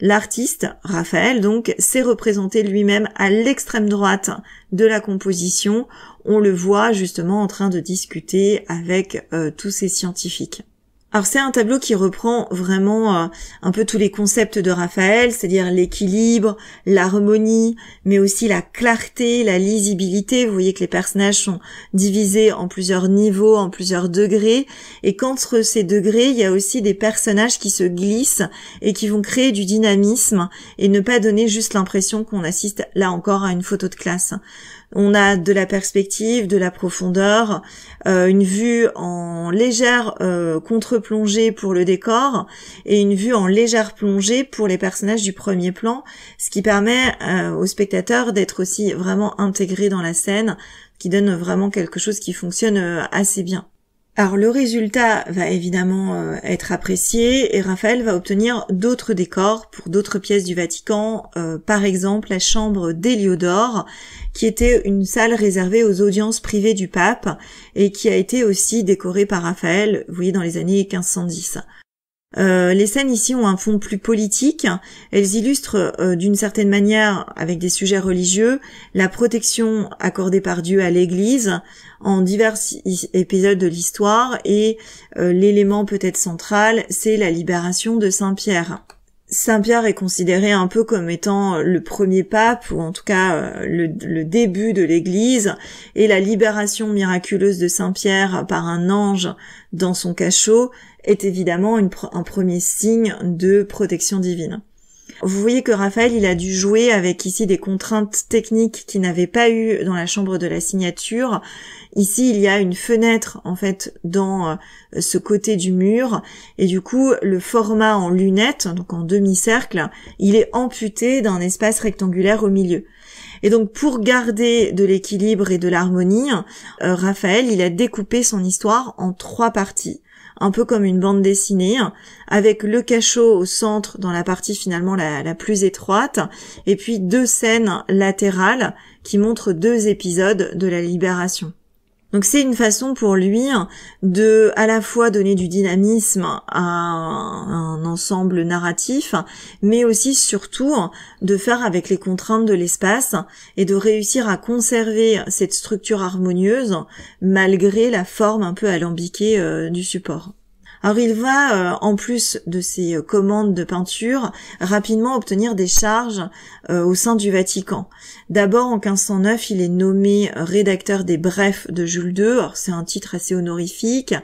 L'artiste, Raphaël donc, s'est représenté lui-même à l'extrême droite de la composition. On le voit justement en train de discuter avec euh, tous ces scientifiques. Alors c'est un tableau qui reprend vraiment euh, un peu tous les concepts de Raphaël, c'est-à-dire l'équilibre, l'harmonie, mais aussi la clarté, la lisibilité. Vous voyez que les personnages sont divisés en plusieurs niveaux, en plusieurs degrés, et qu'entre ces degrés, il y a aussi des personnages qui se glissent et qui vont créer du dynamisme et ne pas donner juste l'impression qu'on assiste là encore à une photo de classe. On a de la perspective, de la profondeur, euh, une vue en légère euh, contre-plongée pour le décor et une vue en légère plongée pour les personnages du premier plan, ce qui permet euh, aux spectateurs d'être aussi vraiment intégrés dans la scène, qui donne vraiment quelque chose qui fonctionne assez bien. Alors le résultat va évidemment être apprécié et Raphaël va obtenir d'autres décors pour d'autres pièces du Vatican, par exemple la chambre d'Héliodore qui était une salle réservée aux audiences privées du pape et qui a été aussi décorée par Raphaël, vous voyez, dans les années 1510. Euh, les scènes ici ont un fond plus politique, elles illustrent euh, d'une certaine manière, avec des sujets religieux, la protection accordée par Dieu à l'Église en divers épisodes de l'histoire et euh, l'élément peut-être central, c'est la libération de Saint-Pierre. Saint-Pierre est considéré un peu comme étant euh, le premier pape, ou en tout cas euh, le, début de l'Église, et la libération miraculeuse de Saint-Pierre par un ange dans son cachot est évidemment un premier signe de protection divine. Vous voyez que Raphaël, il a dû jouer avec ici des contraintes techniques qu'il n'avait pas eu dans la chambre de la signature. Ici, il y a une fenêtre, en fait, dans euh, ce côté du mur. Et du coup, le format en lunettes, donc en demi-cercle, il est amputé d'un espace rectangulaire au milieu. Et donc pour garder de l'équilibre et de l'harmonie, euh, Raphaël, il a découpé son histoire en trois parties un peu comme une bande dessinée, avec le cachot au centre dans la partie finalement la, plus étroite, et puis deux scènes latérales qui montrent deux épisodes de la libération. Donc c'est une façon pour lui de à la fois donner du dynamisme à un, ensemble narratif, mais aussi surtout de faire avec les contraintes de l'espace et de réussir à conserver cette structure harmonieuse malgré la forme un peu alambiquée euh, du support. Alors il va, euh, en plus de ses euh, commandes de peinture, rapidement obtenir des charges euh, au sein du Vatican. D'abord en 1509, il est nommé rédacteur des Brefs de Jules II. C'est un titre assez honorifique.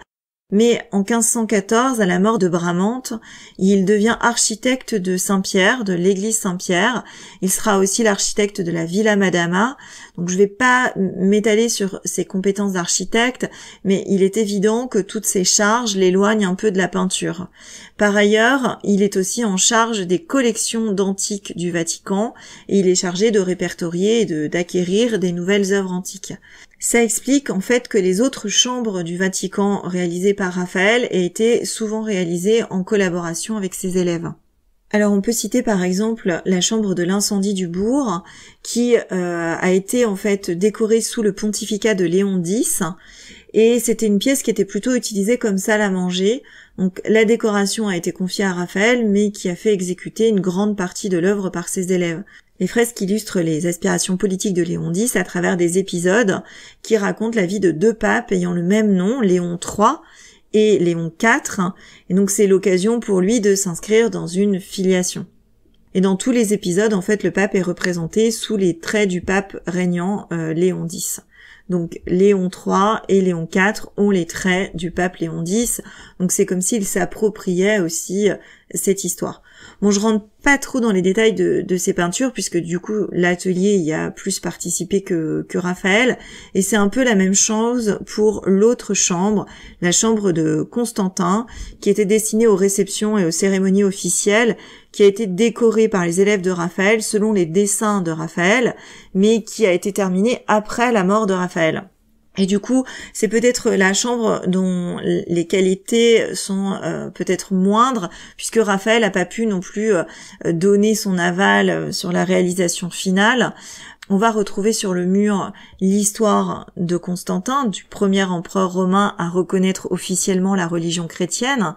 Mais en 1514, à la mort de Bramante, il devient architecte de Saint-Pierre, de l'église Saint-Pierre. Il sera aussi l'architecte de la Villa Madama. Donc je ne vais pas m'étaler sur ses compétences d'architecte, mais il est évident que toutes ces charges l'éloignent un peu de la peinture. Par ailleurs, il est aussi en charge des collections d'antiques du Vatican et il est chargé de répertorier et d'acquérir des nouvelles œuvres antiques. Ça explique en fait que les autres chambres du Vatican réalisées par Raphaël aient été souvent réalisées en collaboration avec ses élèves. Alors on peut citer par exemple la chambre de l'incendie du bourg qui euh, a été en fait décorée sous le pontificat de Léon X et c'était une pièce qui était plutôt utilisée comme salle à manger. Donc la décoration a été confiée à Raphaël mais qui a fait exécuter une grande partie de l'œuvre par ses élèves. Les fresques illustrent les aspirations politiques de Léon X à travers des épisodes qui racontent la vie de deux papes ayant le même nom, Léon III et Léon IV, et donc c'est l'occasion pour lui de s'inscrire dans une filiation. Et dans tous les épisodes, en fait, le pape est représenté sous les traits du pape régnant euh, Léon X. Donc Léon III et Léon IV ont les traits du pape Léon X, donc c'est comme s'il s'appropriait aussi euh, cette histoire. Bon, je rentre pas trop dans les détails de, de ces peintures puisque du coup l'atelier y a plus participé que, que Raphaël et c'est un peu la même chose pour l'autre chambre, la chambre de Constantin qui était destinée aux réceptions et aux cérémonies officielles, qui a été décorée par les élèves de Raphaël selon les dessins de Raphaël, mais qui a été terminée après la mort de Raphaël. Et du coup, c'est peut-être la chambre dont les qualités sont euh, peut-être moindres, puisque Raphaël n'a pas pu non plus euh, donner son aval euh, sur la réalisation finale. On va retrouver sur le mur l'histoire de Constantin, du premier empereur romain à reconnaître officiellement la religion chrétienne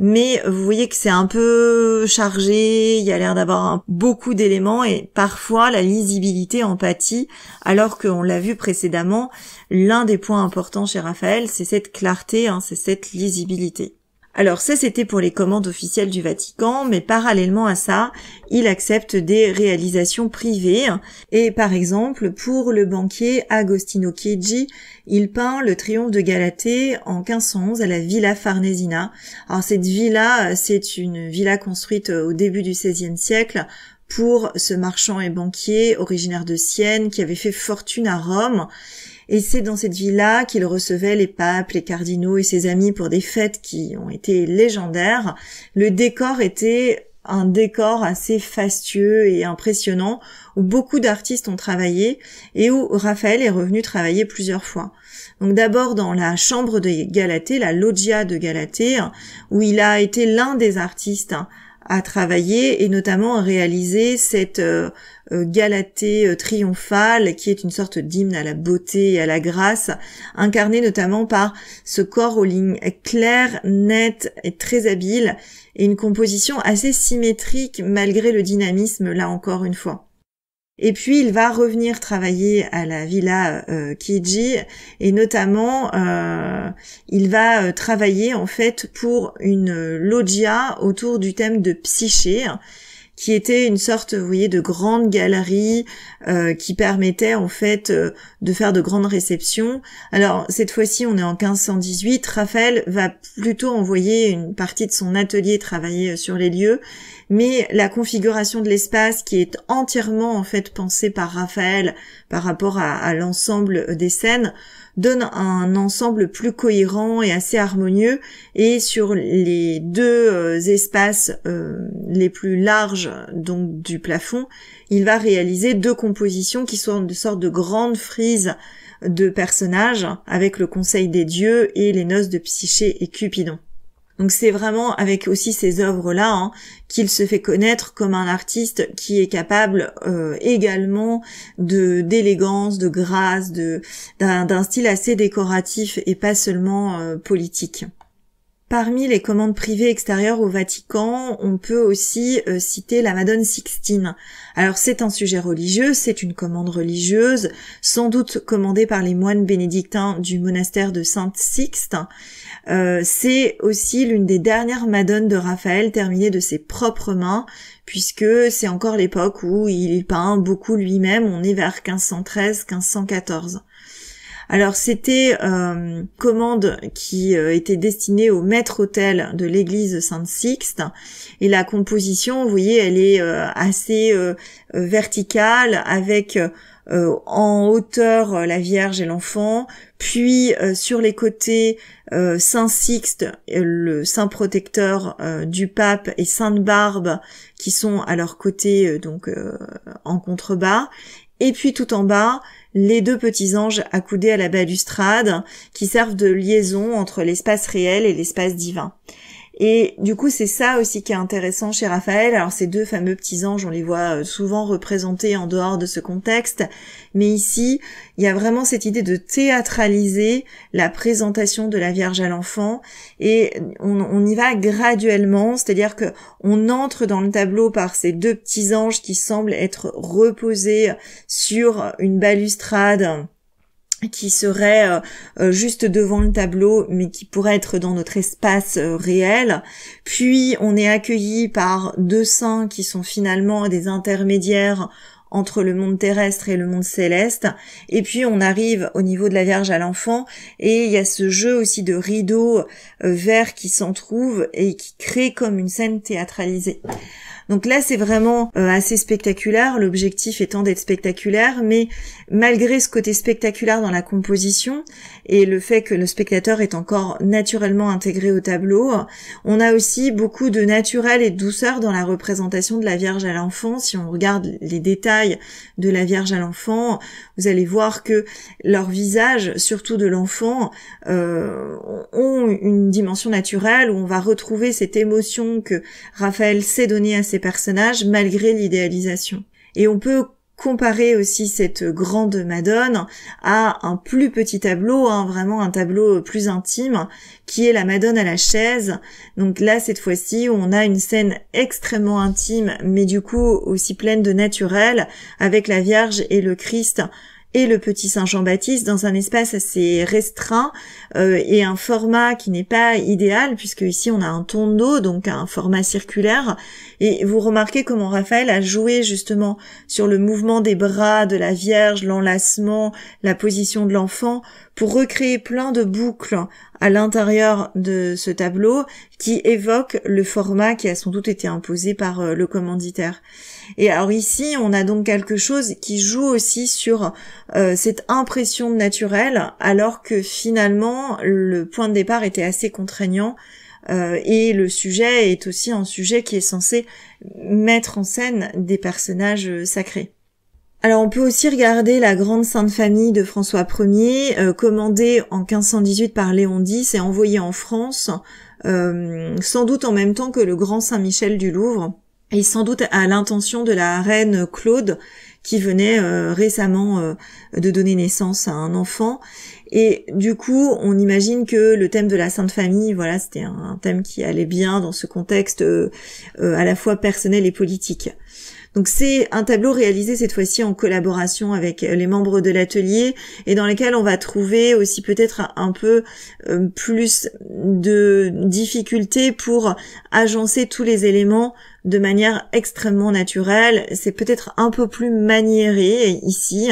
mais vous voyez que c'est un peu chargé, il y a l'air d'avoir beaucoup d'éléments et parfois la lisibilité empathie, alors qu'on l'a vu précédemment, l'un des points importants chez Raphaël, c'est cette clarté, hein, c'est cette lisibilité. Alors ça c'était pour les commandes officielles du Vatican, mais parallèlement à ça, il accepte des réalisations privées. Et par exemple, pour le banquier Agostino Chiedi, il peint le triomphe de Galatée en 1511 à la Villa Farnesina. Alors cette villa, c'est une villa construite au début du XVIe siècle pour ce marchand et banquier originaire de Sienne qui avait fait fortune à Rome et c'est dans cette villa là qu'il recevait les papes, les cardinaux et ses amis pour des fêtes qui ont été légendaires. Le décor était un décor assez fastueux et impressionnant où beaucoup d'artistes ont travaillé et où Raphaël est revenu travailler plusieurs fois. Donc d'abord dans la chambre de Galatée, la loggia de Galatée, où il a été l'un des artistes à travailler et notamment à réaliser cette euh, euh, Galatée euh, triomphale qui est une sorte d'hymne à la beauté et à la grâce, incarnée notamment par ce corps aux lignes claires, nettes et très habiles et une composition assez symétrique malgré le dynamisme là encore une fois. Et puis il va revenir travailler à la villa euh, Kiji et notamment euh, il va euh, travailler en fait pour une loggia autour du thème de psyché qui était une sorte, vous voyez, de grande galerie euh, qui permettait en fait euh, de faire de grandes réceptions. Alors cette fois-ci, on est en 1518. Raphaël va plutôt envoyer une partie de son atelier travailler euh, sur les lieux, mais la configuration de l'espace qui est entièrement en fait pensée par Raphaël par rapport à l'ensemble des scènes donne un ensemble plus cohérent et assez harmonieux. Et sur les deux euh, espaces euh, les plus larges donc du plafond, il va réaliser deux compositions qui sont une sorte de grande frise de personnages avec le Conseil des dieux et les noces de Psyché et Cupidon. Donc c'est vraiment avec aussi ces œuvres-là hein, qu'il se fait connaître comme un artiste qui est capable euh, également de d'élégance, de grâce, de d'un style assez décoratif et pas seulement euh, politique. Parmi les commandes privées extérieures au Vatican, on peut aussi euh, citer la Madone Sixtine. Alors c'est un sujet religieux, c'est une commande religieuse, sans doute commandée par les moines bénédictins du monastère de Sainte-Sixte, euh, c'est aussi l'une des dernières madones de Raphaël terminée de ses propres mains, puisque c'est encore l'époque où il peint beaucoup lui-même, on est vers 1513-1514. Alors c'était euh, commande qui euh, était destinée au maître-autel de l'église Sainte-Sixte et la composition, vous voyez, elle est assez verticale avec euh, en hauteur euh, la Vierge et l'enfant, puis euh, sur les côtés Saint Sixte, le Saint protecteur du pape et Sainte Barbe qui sont à leur côté donc en contrebas, et puis tout en bas les deux petits anges accoudés à la balustrade qui servent de liaison entre l'espace réel et l'espace divin. Et du coup, c'est ça aussi qui est intéressant chez Raphaël. Alors ces deux fameux petits anges, on les voit euh, souvent représentés en dehors de ce contexte, mais ici, il y a vraiment cette idée de théâtraliser la présentation de la Vierge à l'enfant, et on, y va graduellement, c'est-à-dire que on entre dans le tableau par ces deux petits anges qui semblent être reposés sur une balustrade qui serait euh, euh, juste devant le tableau mais qui pourrait être dans notre espace euh, réel. Puis on est accueilli par deux saints qui sont finalement des intermédiaires entre le monde terrestre et le monde céleste. Et puis on arrive au niveau de la Vierge à l'enfant et il y a ce jeu aussi de rideaux verts qui s'en trouvent et qui crée comme une scène théâtralisée. Donc là, c'est vraiment euh, assez spectaculaire, l'objectif étant d'être spectaculaire, mais malgré ce côté spectaculaire dans la composition et le fait que le spectateur est encore naturellement intégré au tableau, on a aussi beaucoup de naturel et de douceur dans la représentation de la Vierge à l'enfant. Si on regarde les détails de la Vierge à l'enfant, vous allez voir que leurs visages, surtout de l'enfant, euh, ont une dimension naturelle où on va retrouver cette émotion que Raphaël s'est donnée à ses personnages malgré l'idéalisation. Et on peut comparer aussi cette grande Madone à un plus petit tableau, hein, vraiment un tableau plus intime, qui est la Madone à la chaise. Donc là, cette fois-ci, on a une scène extrêmement intime, mais du coup aussi pleine de naturel, avec la Vierge et le Christ et le petit Saint Jean-Baptiste dans un espace assez restreint euh, et un format qui n'est pas idéal puisque ici on a un ton donc un format circulaire. Et vous remarquez comment Raphaël a joué justement sur le mouvement des bras de la Vierge, l'enlacement, la position de l'enfant pour recréer plein de boucles à l'intérieur de ce tableau qui évoque le format qui a sans doute été imposé par euh, le commanditaire. Et alors ici, on a donc quelque chose qui joue aussi sur euh, cette impression naturelle alors que finalement le point de départ était assez contraignant. Euh, et le sujet est aussi un sujet qui est censé mettre en scène des personnages euh, sacrés. Alors on peut aussi regarder la Grande Sainte Famille de François Ier, euh, commandée en 1518 par Léon X et envoyée en France, sans doute en même temps que le Grand Saint-Michel du Louvre, et sans doute à l'intention de la reine Claude, qui venait récemment de donner naissance à un enfant et du coup, on imagine que le thème de la Sainte Famille, voilà, c'était un thème qui allait bien dans ce contexte euh, euh, à la fois personnel et politique. Donc c'est un tableau réalisé cette fois-ci en collaboration avec euh, les membres de l'atelier et dans lequel on va trouver aussi peut-être un peu plus de difficultés pour agencer tous les éléments de manière extrêmement naturelle. C'est peut-être un peu plus maniéré ici,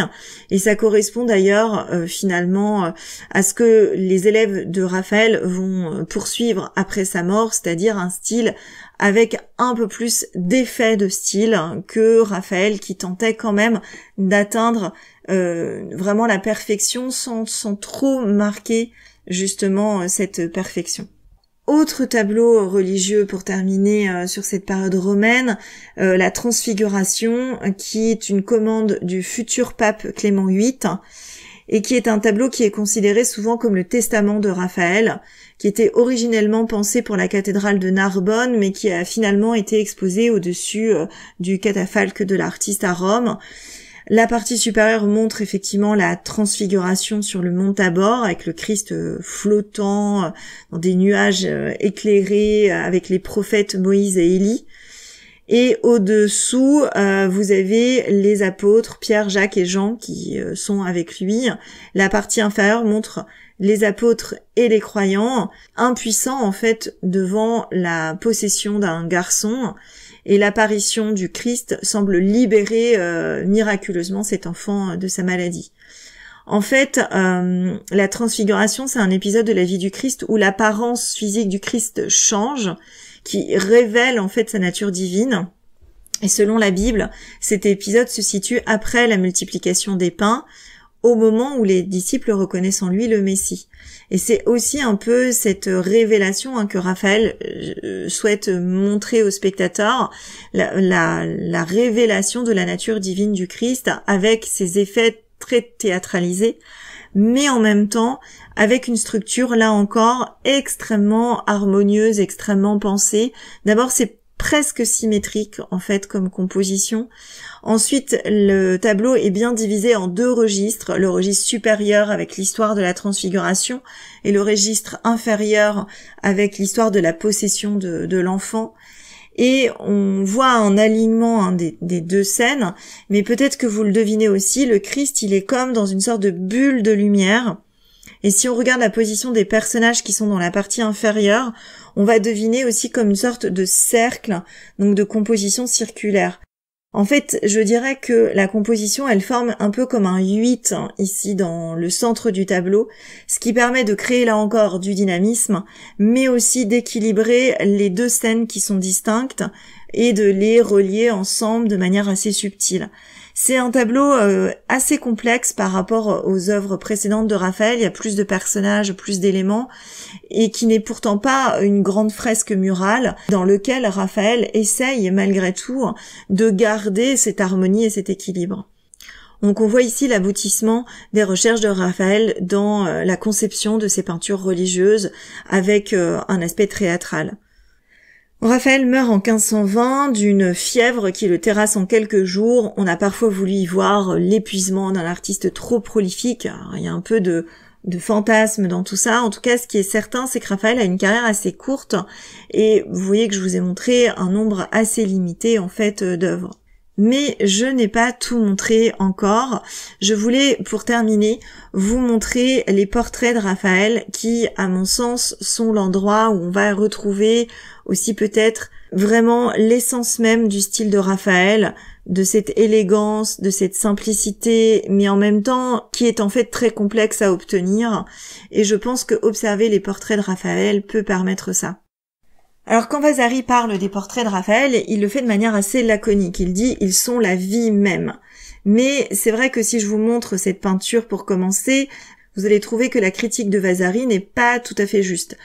et ça correspond d'ailleurs euh, finalement euh, à ce que les élèves de Raphaël vont euh, poursuivre après sa mort, c'est-à-dire un style avec un peu plus d'effet de style que Raphaël qui tentait quand même d'atteindre vraiment la perfection sans, sans trop marquer justement cette perfection. Autre tableau religieux pour terminer euh, sur cette période romaine, euh, la Transfiguration, qui est une commande du futur pape Clément VIII et qui est un tableau qui est considéré souvent comme le testament de Raphaël, qui était originellement pensé pour la cathédrale de Narbonne, mais qui a finalement été exposé au-dessus euh, du catafalque de l'artiste à Rome. La partie supérieure montre effectivement la transfiguration sur le mont Tabor avec le Christ euh, flottant euh, dans des nuages euh, éclairés avec les prophètes Moïse et Élie. Et au-dessous, vous avez les apôtres Pierre, Jacques et Jean qui sont avec lui. La partie inférieure montre les apôtres et les croyants, impuissants en fait devant la possession d'un garçon et l'apparition du Christ semble libérer euh, miraculeusement cet enfant euh, de sa maladie. En fait, euh, la transfiguration, c'est un épisode de la vie du Christ où l'apparence physique du Christ change, qui révèle en fait sa nature divine. Et selon la Bible, cet épisode se situe après la multiplication des pains, au moment où les disciples reconnaissent en lui le Messie. Et c'est aussi un peu cette révélation hein, que Raphaël euh, souhaite montrer aux spectateurs, la, la révélation de la nature divine du Christ avec ses effets très théâtralisés, mais en même temps avec une structure là encore extrêmement harmonieuse, extrêmement pensée. D'abord c'est presque symétrique en fait comme composition. Ensuite, le tableau est bien divisé en deux registres, le registre supérieur avec l'histoire de la transfiguration et le registre inférieur avec l'histoire de la possession de, l'enfant. Et on voit un alignement hein, des, deux scènes, mais peut-être que vous le devinez aussi, le Christ, il est comme dans une sorte de bulle de lumière. Et si on regarde la position des personnages qui sont dans la partie inférieure, on va deviner aussi comme une sorte de cercle, donc de composition circulaire. En fait, je dirais que la composition, elle forme un peu comme un 8 hein, ici dans le centre du tableau, ce qui permet de créer là encore du dynamisme, mais aussi d'équilibrer les deux scènes qui sont distinctes et de les relier ensemble de manière assez subtile. C'est un tableau euh, assez complexe par rapport aux œuvres précédentes de Raphaël. Il y a plus de personnages, plus d'éléments, et qui n'est pourtant pas une grande fresque murale dans lequel Raphaël essaye malgré tout de garder cette harmonie et cet équilibre. Donc on voit ici l'aboutissement des recherches de Raphaël dans euh, la conception de ses peintures religieuses avec euh, un aspect théâtral. Raphaël meurt en 1520 d'une fièvre qui le terrasse en quelques jours. On a parfois voulu y voir l'épuisement d'un artiste trop prolifique. il y a un peu de, de fantasme dans tout ça. En tout cas, ce qui est certain, c'est que Raphaël a une carrière assez courte et vous voyez que je vous ai montré un nombre assez limité en fait euh, d'œuvres. Mais je n'ai pas tout montré encore. Je voulais, pour terminer, vous montrer les portraits de Raphaël qui, à mon sens, sont l'endroit où on va retrouver aussi peut-être vraiment l'essence même du style de Raphaël, de cette élégance, de cette simplicité, mais en même temps qui est en fait très complexe à obtenir. Et je pense que observer les portraits de Raphaël peut permettre ça. Alors quand Vasari parle des portraits de Raphaël, il le fait de manière assez laconique. Il dit ils sont la vie même. Mais c'est vrai que si je vous montre cette peinture pour commencer, vous allez trouver que la critique de Vasari n'est pas tout à fait juste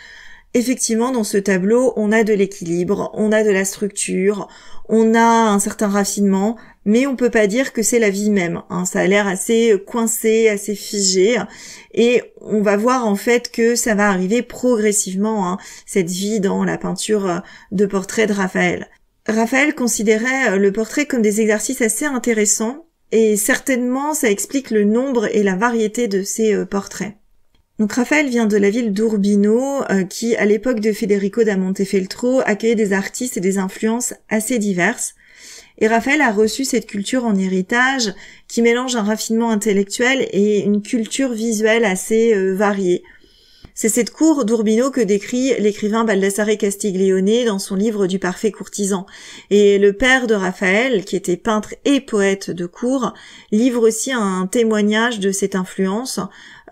effectivement, dans ce tableau, on a de l'équilibre, on a de la structure, on a un certain raffinement, mais on peut pas dire que c'est la vie même. Hein. Ça a l'air assez coincé, assez figé, et on va voir en fait que ça va arriver progressivement, hein, cette vie dans la peinture de portrait de Raphaël. Raphaël considérait le portrait comme des exercices assez intéressants, et certainement ça explique le nombre et la variété de ses euh, portraits. Donc Raphaël vient de la ville d'Urbino, euh, qui à l'époque de Federico da Montefeltro accueillait des artistes et des influences assez diverses. Et Raphaël a reçu cette culture en héritage qui mélange un raffinement intellectuel et une culture visuelle assez euh, variée. C'est cette cour d'Urbino que décrit l'écrivain Baldassare Castiglione dans son livre Du parfait courtisan. Et le père de Raphaël, qui était peintre et poète de cour, livre aussi un témoignage de cette influence.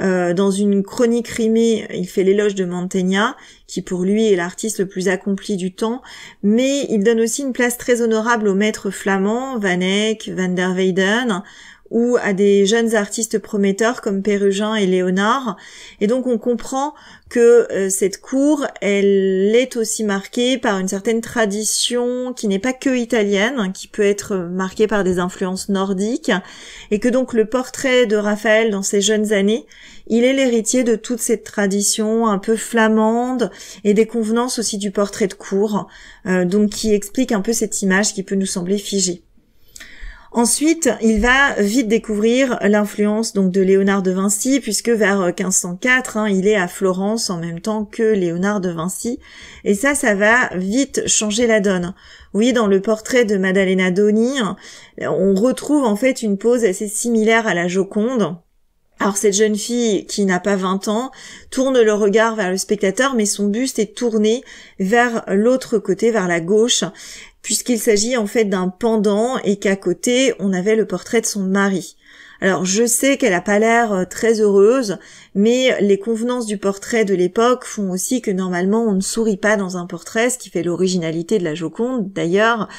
Euh, dans une chronique rimée, il fait l'éloge de Mantegna, qui pour lui est l'artiste le plus accompli du temps, mais il donne aussi une place très honorable aux maîtres flamands, Van Eyck, Van der Weyden, ou à des jeunes artistes prometteurs comme Pérugin et Léonard. Et donc on comprend que euh, cette cour, elle est aussi marquée par une certaine tradition qui n'est pas que italienne, hein, qui peut être marquée par des influences nordiques, et que donc le portrait de Raphaël dans ses jeunes années, il est l'héritier de toute cette tradition un peu flamande et des convenances aussi du portrait de cour, euh, donc qui explique un peu cette image qui peut nous sembler figée. Ensuite, il va vite découvrir l'influence donc de Léonard de Vinci, puisque vers 1504, euh, hein, il est à Florence en même temps que Léonard de Vinci, et ça, ça va vite changer la donne. Oui, dans le portrait de Madalena Doni, euh, on retrouve en fait une pose assez similaire à la Joconde, alors cette jeune fille qui n'a pas 20 ans tourne le regard vers le spectateur mais son buste est tourné vers l'autre côté, vers la gauche puisqu'il s'agit en fait d'un pendant et qu'à côté on avait le portrait de son mari. Alors je sais qu'elle n'a pas l'air euh, très heureuse, mais les convenances du portrait de l'époque font aussi que normalement on ne sourit pas dans un portrait, ce qui fait l'originalité de la Joconde d'ailleurs.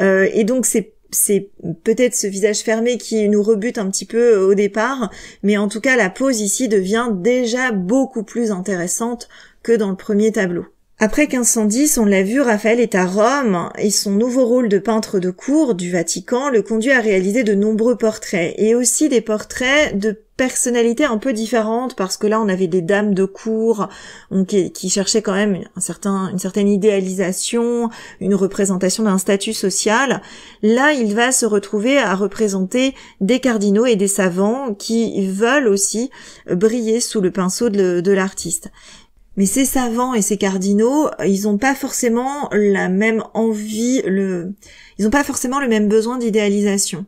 Euh, et donc c'est c'est peut-être ce visage fermé qui nous rebute un petit peu euh, au départ, mais en tout cas la pose ici devient déjà beaucoup plus intéressante que dans le premier tableau. Après 1510, on l'a vu, Raphaël est à Rome et son nouveau rôle de peintre de cour du Vatican le conduit à réaliser de nombreux portraits et aussi des portraits de personnalités un peu différentes parce que là on avait des dames de cour qui, cherchaient quand même un certain, une certaine idéalisation, une représentation d'un statut social. Là il va se retrouver à représenter des cardinaux et des savants qui veulent aussi briller sous le pinceau de l'artiste. Mais ces savants et ces cardinaux, ils n'ont pas forcément la même envie, le... ils n'ont pas forcément le même besoin d'idéalisation.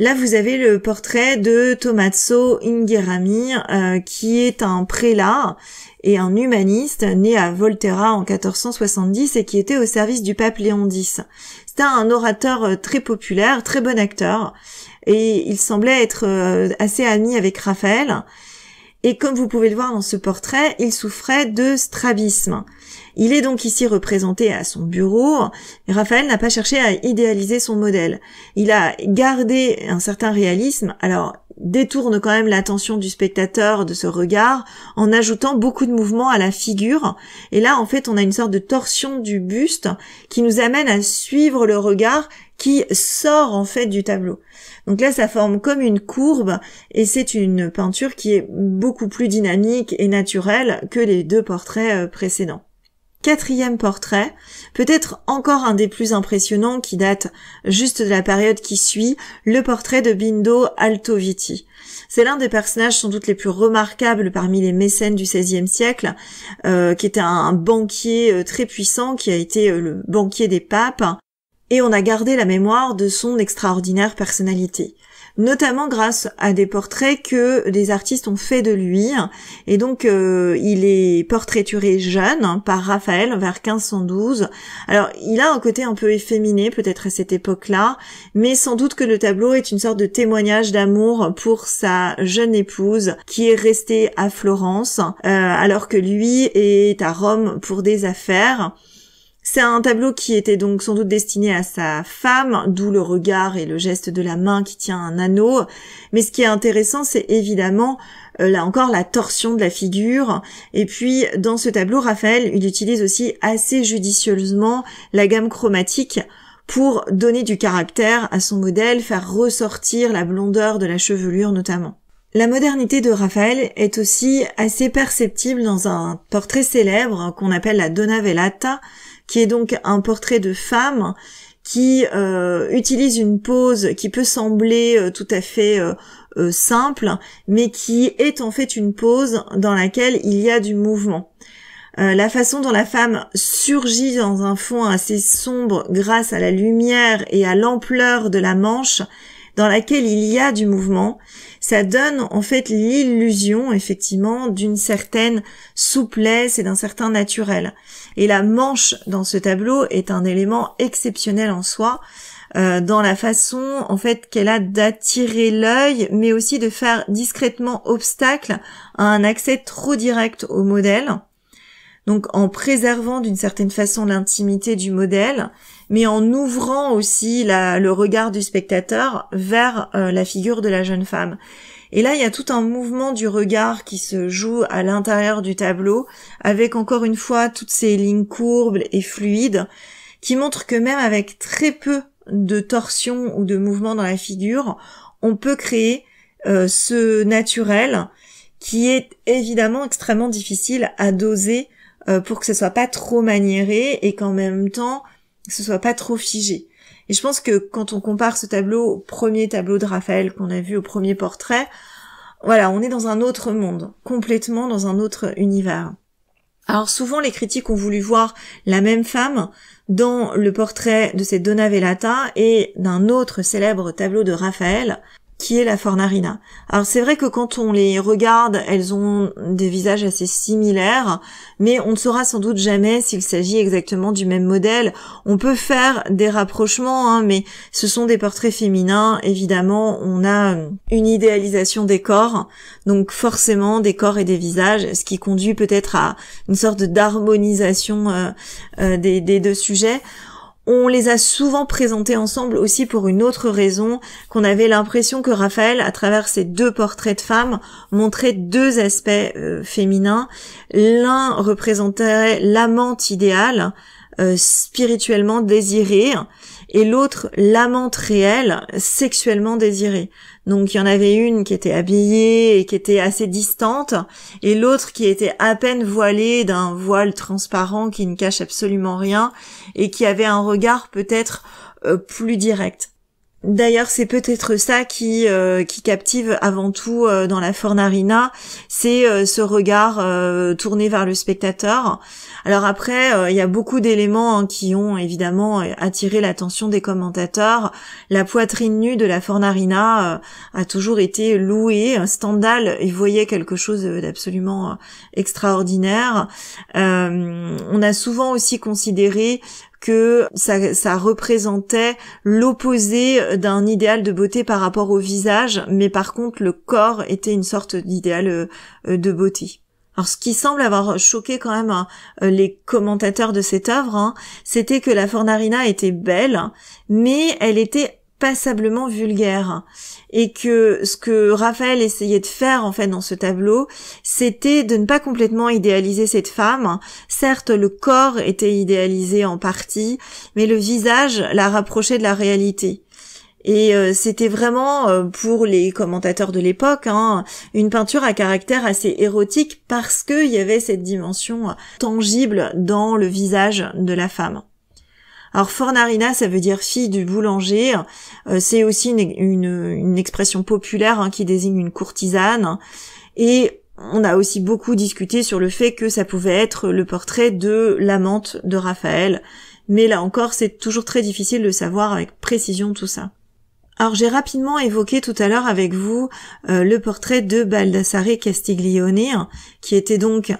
Là, vous avez le portrait de Tommaso Ingerami, euh, qui est un prélat et un humaniste né à Volterra en 1470 et qui était au service du pape Léon X. C'était un orateur euh, très populaire, très bon acteur, et il semblait être euh, assez ami avec Raphaël et comme vous pouvez le voir dans ce portrait, il souffrait de strabisme. Il est donc ici représenté à son bureau. Raphaël n'a pas cherché à idéaliser son modèle. Il a gardé un certain réalisme, alors détourne quand même l'attention du spectateur de ce regard en ajoutant beaucoup de mouvements à la figure. Et là, en fait, on a une sorte de torsion du buste qui nous amène à suivre le regard qui sort en fait du tableau. Donc là, ça forme comme une courbe et c'est une peinture qui est beaucoup plus dynamique et naturelle que les deux portraits euh, précédents. Quatrième portrait, peut-être encore un des plus impressionnants qui date juste de la période qui suit, le portrait de Bindo Altoviti. C'est l'un des personnages sans doute les plus remarquables parmi les mécènes du XVIe siècle, euh, qui était un, banquier euh, très puissant, qui a été le banquier des papes, et on a gardé la mémoire de son extraordinaire personnalité notamment grâce à des portraits que des artistes ont fait de lui. Et donc, euh, il est portraituré jeune hein, par Raphaël vers 1512. Alors, il a un côté un peu efféminé peut-être à cette époque-là, mais sans doute que le tableau est une sorte de témoignage d'amour pour sa jeune épouse qui est restée à Florence, euh, alors que lui est à Rome pour des affaires. C'est un tableau qui était donc sans doute destiné à sa femme, d'où le regard et le geste de la main qui tient un anneau. Mais ce qui est intéressant, c'est évidemment euh, là encore la torsion de la figure. Et puis dans ce tableau, Raphaël, il utilise aussi assez judicieusement la gamme chromatique pour donner du caractère à son modèle, faire ressortir la blondeur de la chevelure notamment. La modernité de Raphaël est aussi assez perceptible dans un portrait célèbre qu'on appelle la Donna Velata, qui est donc un portrait de femme qui euh, utilise une pose qui peut sembler euh, tout à fait euh, simple, mais qui est en fait une pose dans laquelle il y a du mouvement. la façon dont la femme surgit dans un fond assez sombre grâce à la lumière et à l'ampleur de la manche dans laquelle il y a du mouvement, ça donne en fait l'illusion effectivement d'une certaine souplesse et d'un certain naturel. Et la manche dans ce tableau est un élément exceptionnel en soi. Euh, dans la façon en fait qu'elle a d'attirer l'œil, mais aussi de faire discrètement obstacle à un accès trop direct au modèle. Donc en préservant d'une certaine façon l'intimité du modèle, mais en ouvrant aussi le regard du spectateur vers euh, la figure de la jeune femme. Et là, il y a tout un mouvement du regard qui se joue à l'intérieur du tableau, avec encore une fois toutes ces lignes courbes et fluides, qui montrent que même avec très peu de torsion ou de mouvement dans la figure, on peut créer euh, ce naturel qui est évidemment extrêmement difficile à doser euh, pour que ce soit pas trop maniéré et qu'en même temps ce soit pas trop figé. Et je pense que quand on compare ce tableau au premier tableau de Raphaël qu'on a vu au premier portrait, voilà, on est dans un autre monde, complètement dans un autre univers. Alors souvent les critiques ont voulu voir la même femme dans le portrait de cette Donna Velata et d'un autre célèbre tableau de Raphaël, qui est la Fornarina. Alors c'est vrai que quand on les regarde, elles ont des visages assez similaires, mais on ne saura sans doute jamais s'il s'agit exactement du même modèle. On peut faire des rapprochements, hein, mais ce sont des portraits féminins. Évidemment, on a euh, une idéalisation des corps, donc forcément des corps et des visages, ce qui conduit peut-être à une sorte d'harmonisation euh, euh, des deux sujets. On les a souvent présentés ensemble aussi pour une autre raison, qu'on avait l'impression que Raphaël, à travers ses deux portraits de femmes, montrait deux aspects euh, féminins. L'un représentait l'amante idéale, euh, spirituellement désirée, et l'autre l'amante réelle, sexuellement désirée. Donc il y en avait une qui était habillée et qui était assez distante, et l'autre qui était à peine voilée d'un voile transparent qui ne cache absolument rien, et qui avait un regard peut-être euh, plus direct. D'ailleurs, c'est peut-être ça qui euh, qui captive avant tout euh, dans la Fornarina, c'est euh, ce regard tourné vers le spectateur. Alors après, il y a beaucoup d'éléments hein, qui ont évidemment attiré l'attention des commentateurs. La poitrine nue de la Fornarina a toujours été louée. un Stendhal Il voyait quelque chose d'absolument extraordinaire. on a souvent aussi considéré que ça, représentait l'opposé euh, d'un idéal de beauté par rapport au visage, mais par contre le corps était une sorte d'idéal euh, euh, de beauté. Alors ce qui semble avoir choqué quand même hein, les commentateurs de cette œuvre, hein, c'était que la Fornarina était belle, mais elle était passablement vulgaire et que ce que Raphaël essayait de faire en fait dans ce tableau, c'était de ne pas complètement idéaliser cette femme. Certes, le corps était idéalisé en partie, mais le visage la rapprochait de la réalité. Et euh, c'était vraiment, euh, pour les commentateurs de l'époque, hein, une peinture à caractère assez érotique parce qu'il y avait cette dimension euh, tangible dans le visage de la femme. Alors fornarina, ça veut dire fille du boulanger. Euh, c'est aussi une, expression populaire hein, qui désigne une courtisane. Et on a aussi beaucoup discuté sur le fait que ça pouvait être le portrait de l'amante de Raphaël. Mais là encore, c'est toujours très difficile de savoir avec précision tout ça. Alors j'ai rapidement évoqué tout à l'heure avec vous euh, le portrait de Baldassare Castiglione, qui était donc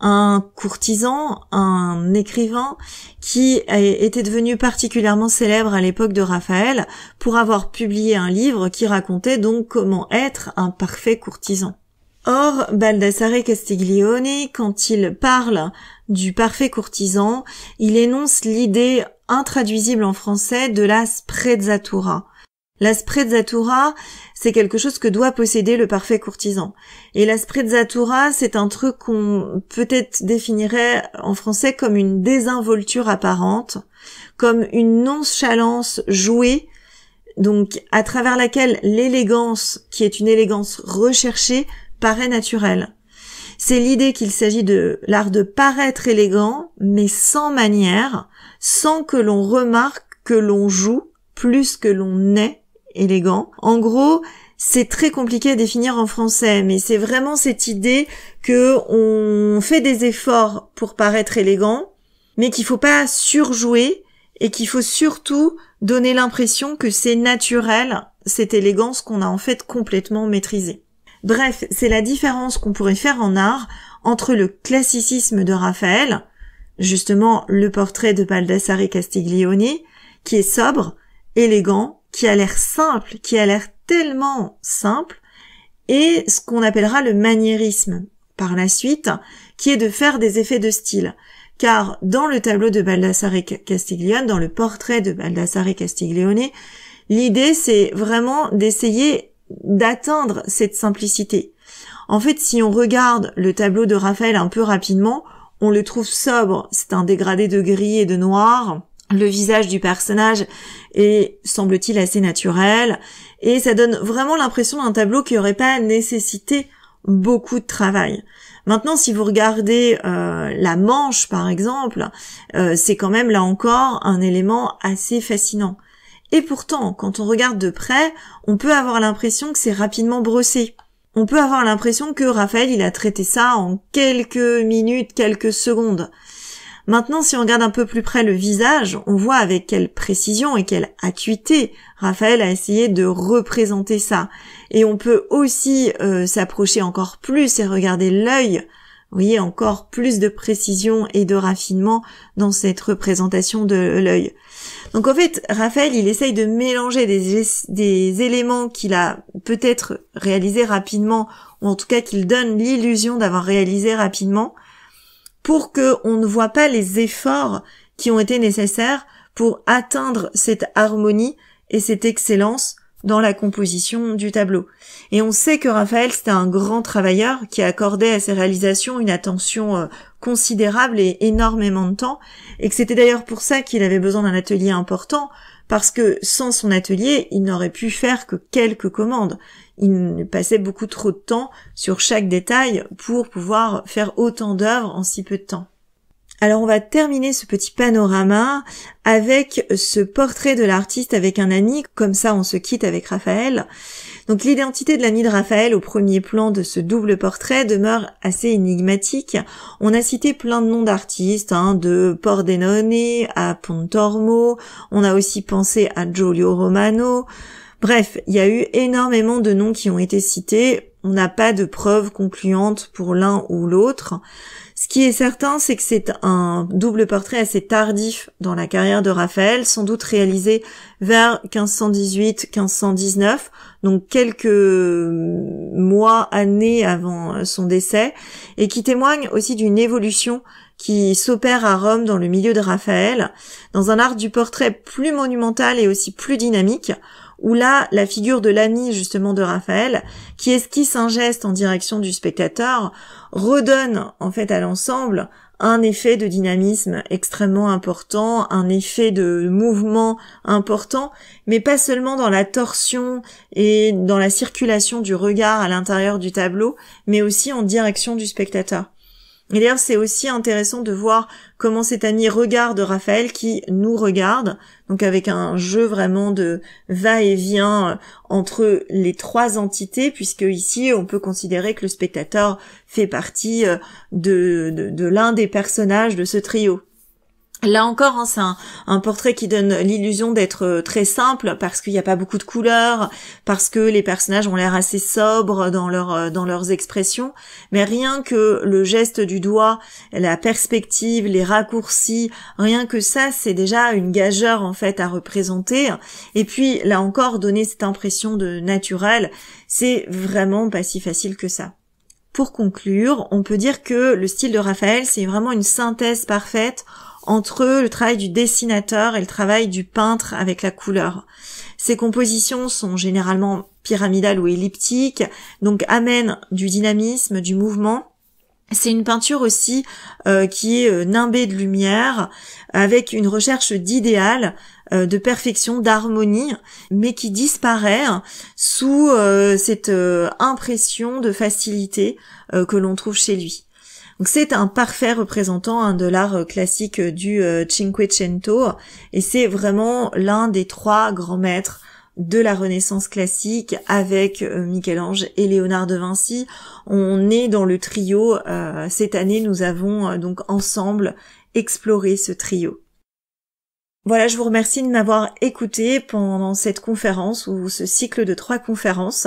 un courtisan, un écrivain qui était devenu particulièrement célèbre à l'époque de Raphaël pour avoir publié un livre qui racontait donc comment être un parfait courtisan. Or, Baldassare Castiglione, quand il parle du parfait courtisan, il énonce l'idée intraduisible en français de la sprezzatura, de sprezzatura, c'est quelque chose que doit posséder le parfait courtisan. Et de sprezzatura, c'est un truc qu'on peut-être définirait en français comme une désinvolture apparente, comme une nonchalance jouée, donc à travers laquelle l'élégance, qui est une élégance recherchée, paraît naturelle. C'est l'idée qu'il s'agit de l'art de paraître élégant, mais sans manière, sans que l'on remarque que l'on joue plus que l'on est élégant. En gros, c'est très compliqué à définir en français, mais c'est vraiment cette idée qu'on fait des efforts pour paraître élégant, mais qu'il faut pas surjouer et qu'il faut surtout donner l'impression que c'est naturel, cette élégance qu'on a en fait complètement maîtrisée. Bref, c'est la différence qu'on pourrait faire en art entre le classicisme de Raphaël, justement le portrait de Baldassare Castiglione qui est sobre, élégant qui a l'air simple, qui a l'air tellement simple, et ce qu'on appellera le maniérisme par la suite, qui est de faire des effets de style. Car dans le tableau de Baldassare Castiglione, dans le portrait de Baldassare Castiglione, l'idée c'est vraiment d'essayer d'atteindre cette simplicité. En fait, si on regarde le tableau de Raphaël un peu rapidement, on le trouve sobre, c'est un dégradé de gris et de noir, le visage du personnage est, semble-t-il, assez naturel, et ça donne vraiment l'impression d'un tableau qui n'aurait pas nécessité beaucoup de travail. Maintenant, si vous regardez euh, la manche, par exemple, euh, c'est quand même là encore un élément assez fascinant. Et pourtant, quand on regarde de près, on peut avoir l'impression que c'est rapidement brossé. On peut avoir l'impression que Raphaël, il a traité ça en quelques minutes, quelques secondes. Maintenant, si on regarde un peu plus près le visage, on voit avec quelle précision et quelle acuité Raphaël a essayé de représenter ça. Et on peut aussi euh, s'approcher encore plus et regarder l'œil. Vous voyez, encore plus de précision et de raffinement dans cette représentation de l'œil. Donc en fait, Raphaël, il essaye de mélanger des, des éléments qu'il a peut-être réalisés rapidement, ou en tout cas qu'il donne l'illusion d'avoir réalisé rapidement, pour qu'on ne voit pas les efforts qui ont été nécessaires pour atteindre cette harmonie et cette excellence dans la composition du tableau. Et on sait que Raphaël, c'était un grand travailleur qui accordait à ses réalisations une attention euh, considérable et énormément de temps, et que c'était d'ailleurs pour ça qu'il avait besoin d'un atelier important, parce que sans son atelier, il n'aurait pu faire que quelques commandes il passait beaucoup trop de temps sur chaque détail pour pouvoir faire autant d'œuvres en si peu de temps. Alors on va terminer ce petit panorama avec ce portrait de l'artiste avec un ami, comme ça on se quitte avec Raphaël. Donc l'identité de l'ami de Raphaël au premier plan de ce double portrait demeure assez énigmatique. On a cité plein de noms d'artistes, hein, de Pordenone à Pontormo, on a aussi pensé à Giulio Romano, Bref, il y a eu énormément de noms qui ont été cités. On n'a pas de preuves concluantes pour l'un ou l'autre. Ce qui est certain, c'est que c'est un double portrait assez tardif dans la carrière de Raphaël, sans doute réalisé vers 1518-1519, donc quelques mois, années avant euh, son décès, et qui témoigne aussi d'une évolution qui s'opère à Rome dans le milieu de Raphaël, dans un art du portrait plus monumental et aussi plus dynamique, où là, la figure de l'ami justement de Raphaël, qui esquisse un geste en direction du spectateur, redonne en fait à l'ensemble un effet de dynamisme extrêmement important, un effet de mouvement important, mais pas seulement dans la torsion et dans la circulation du regard à l'intérieur du tableau, mais aussi en direction du spectateur. Et d'ailleurs, c'est aussi intéressant de voir comment cet ami regarde Raphaël qui nous regarde, donc avec un jeu vraiment de va-et-vient euh, entre les trois entités, puisque ici, on peut considérer que le spectateur fait partie euh, de, de l'un des personnages de ce trio. Là encore, hein, c'est un, portrait qui donne l'illusion d'être euh, très simple parce qu'il n'y a pas beaucoup de couleurs, parce que les personnages ont l'air assez sobres dans, euh, dans leurs expressions, mais rien que le geste du doigt, la perspective, les raccourcis, rien que ça, c'est déjà une gageure en fait à représenter. Et puis là encore, donner cette impression de naturel, c'est vraiment pas si facile que ça. Pour conclure, on peut dire que le style de Raphaël, c'est vraiment une synthèse parfaite entre le travail du dessinateur et le travail du peintre avec la couleur. Ses compositions sont généralement pyramidales ou elliptiques, donc amènent du dynamisme, du mouvement. C'est une peinture aussi euh, qui est euh, nimbée de lumière, avec une recherche d'idéal, euh, de perfection, d'harmonie, mais qui disparaît sous cette impression de facilité que l'on trouve chez lui. Donc c'est un parfait représentant hein, de l'art euh, classique euh, du euh, Cinquecento et c'est vraiment l'un des trois grands maîtres de la Renaissance classique avec Michel-Ange et Léonard de Vinci. On est dans le trio. cette année, nous avons donc ensemble exploré ce trio. Voilà, je vous remercie de m'avoir écouté pendant cette conférence ou ce cycle de trois conférences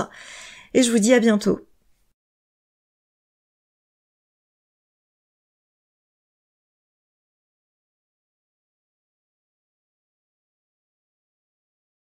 et je vous dis à bientôt.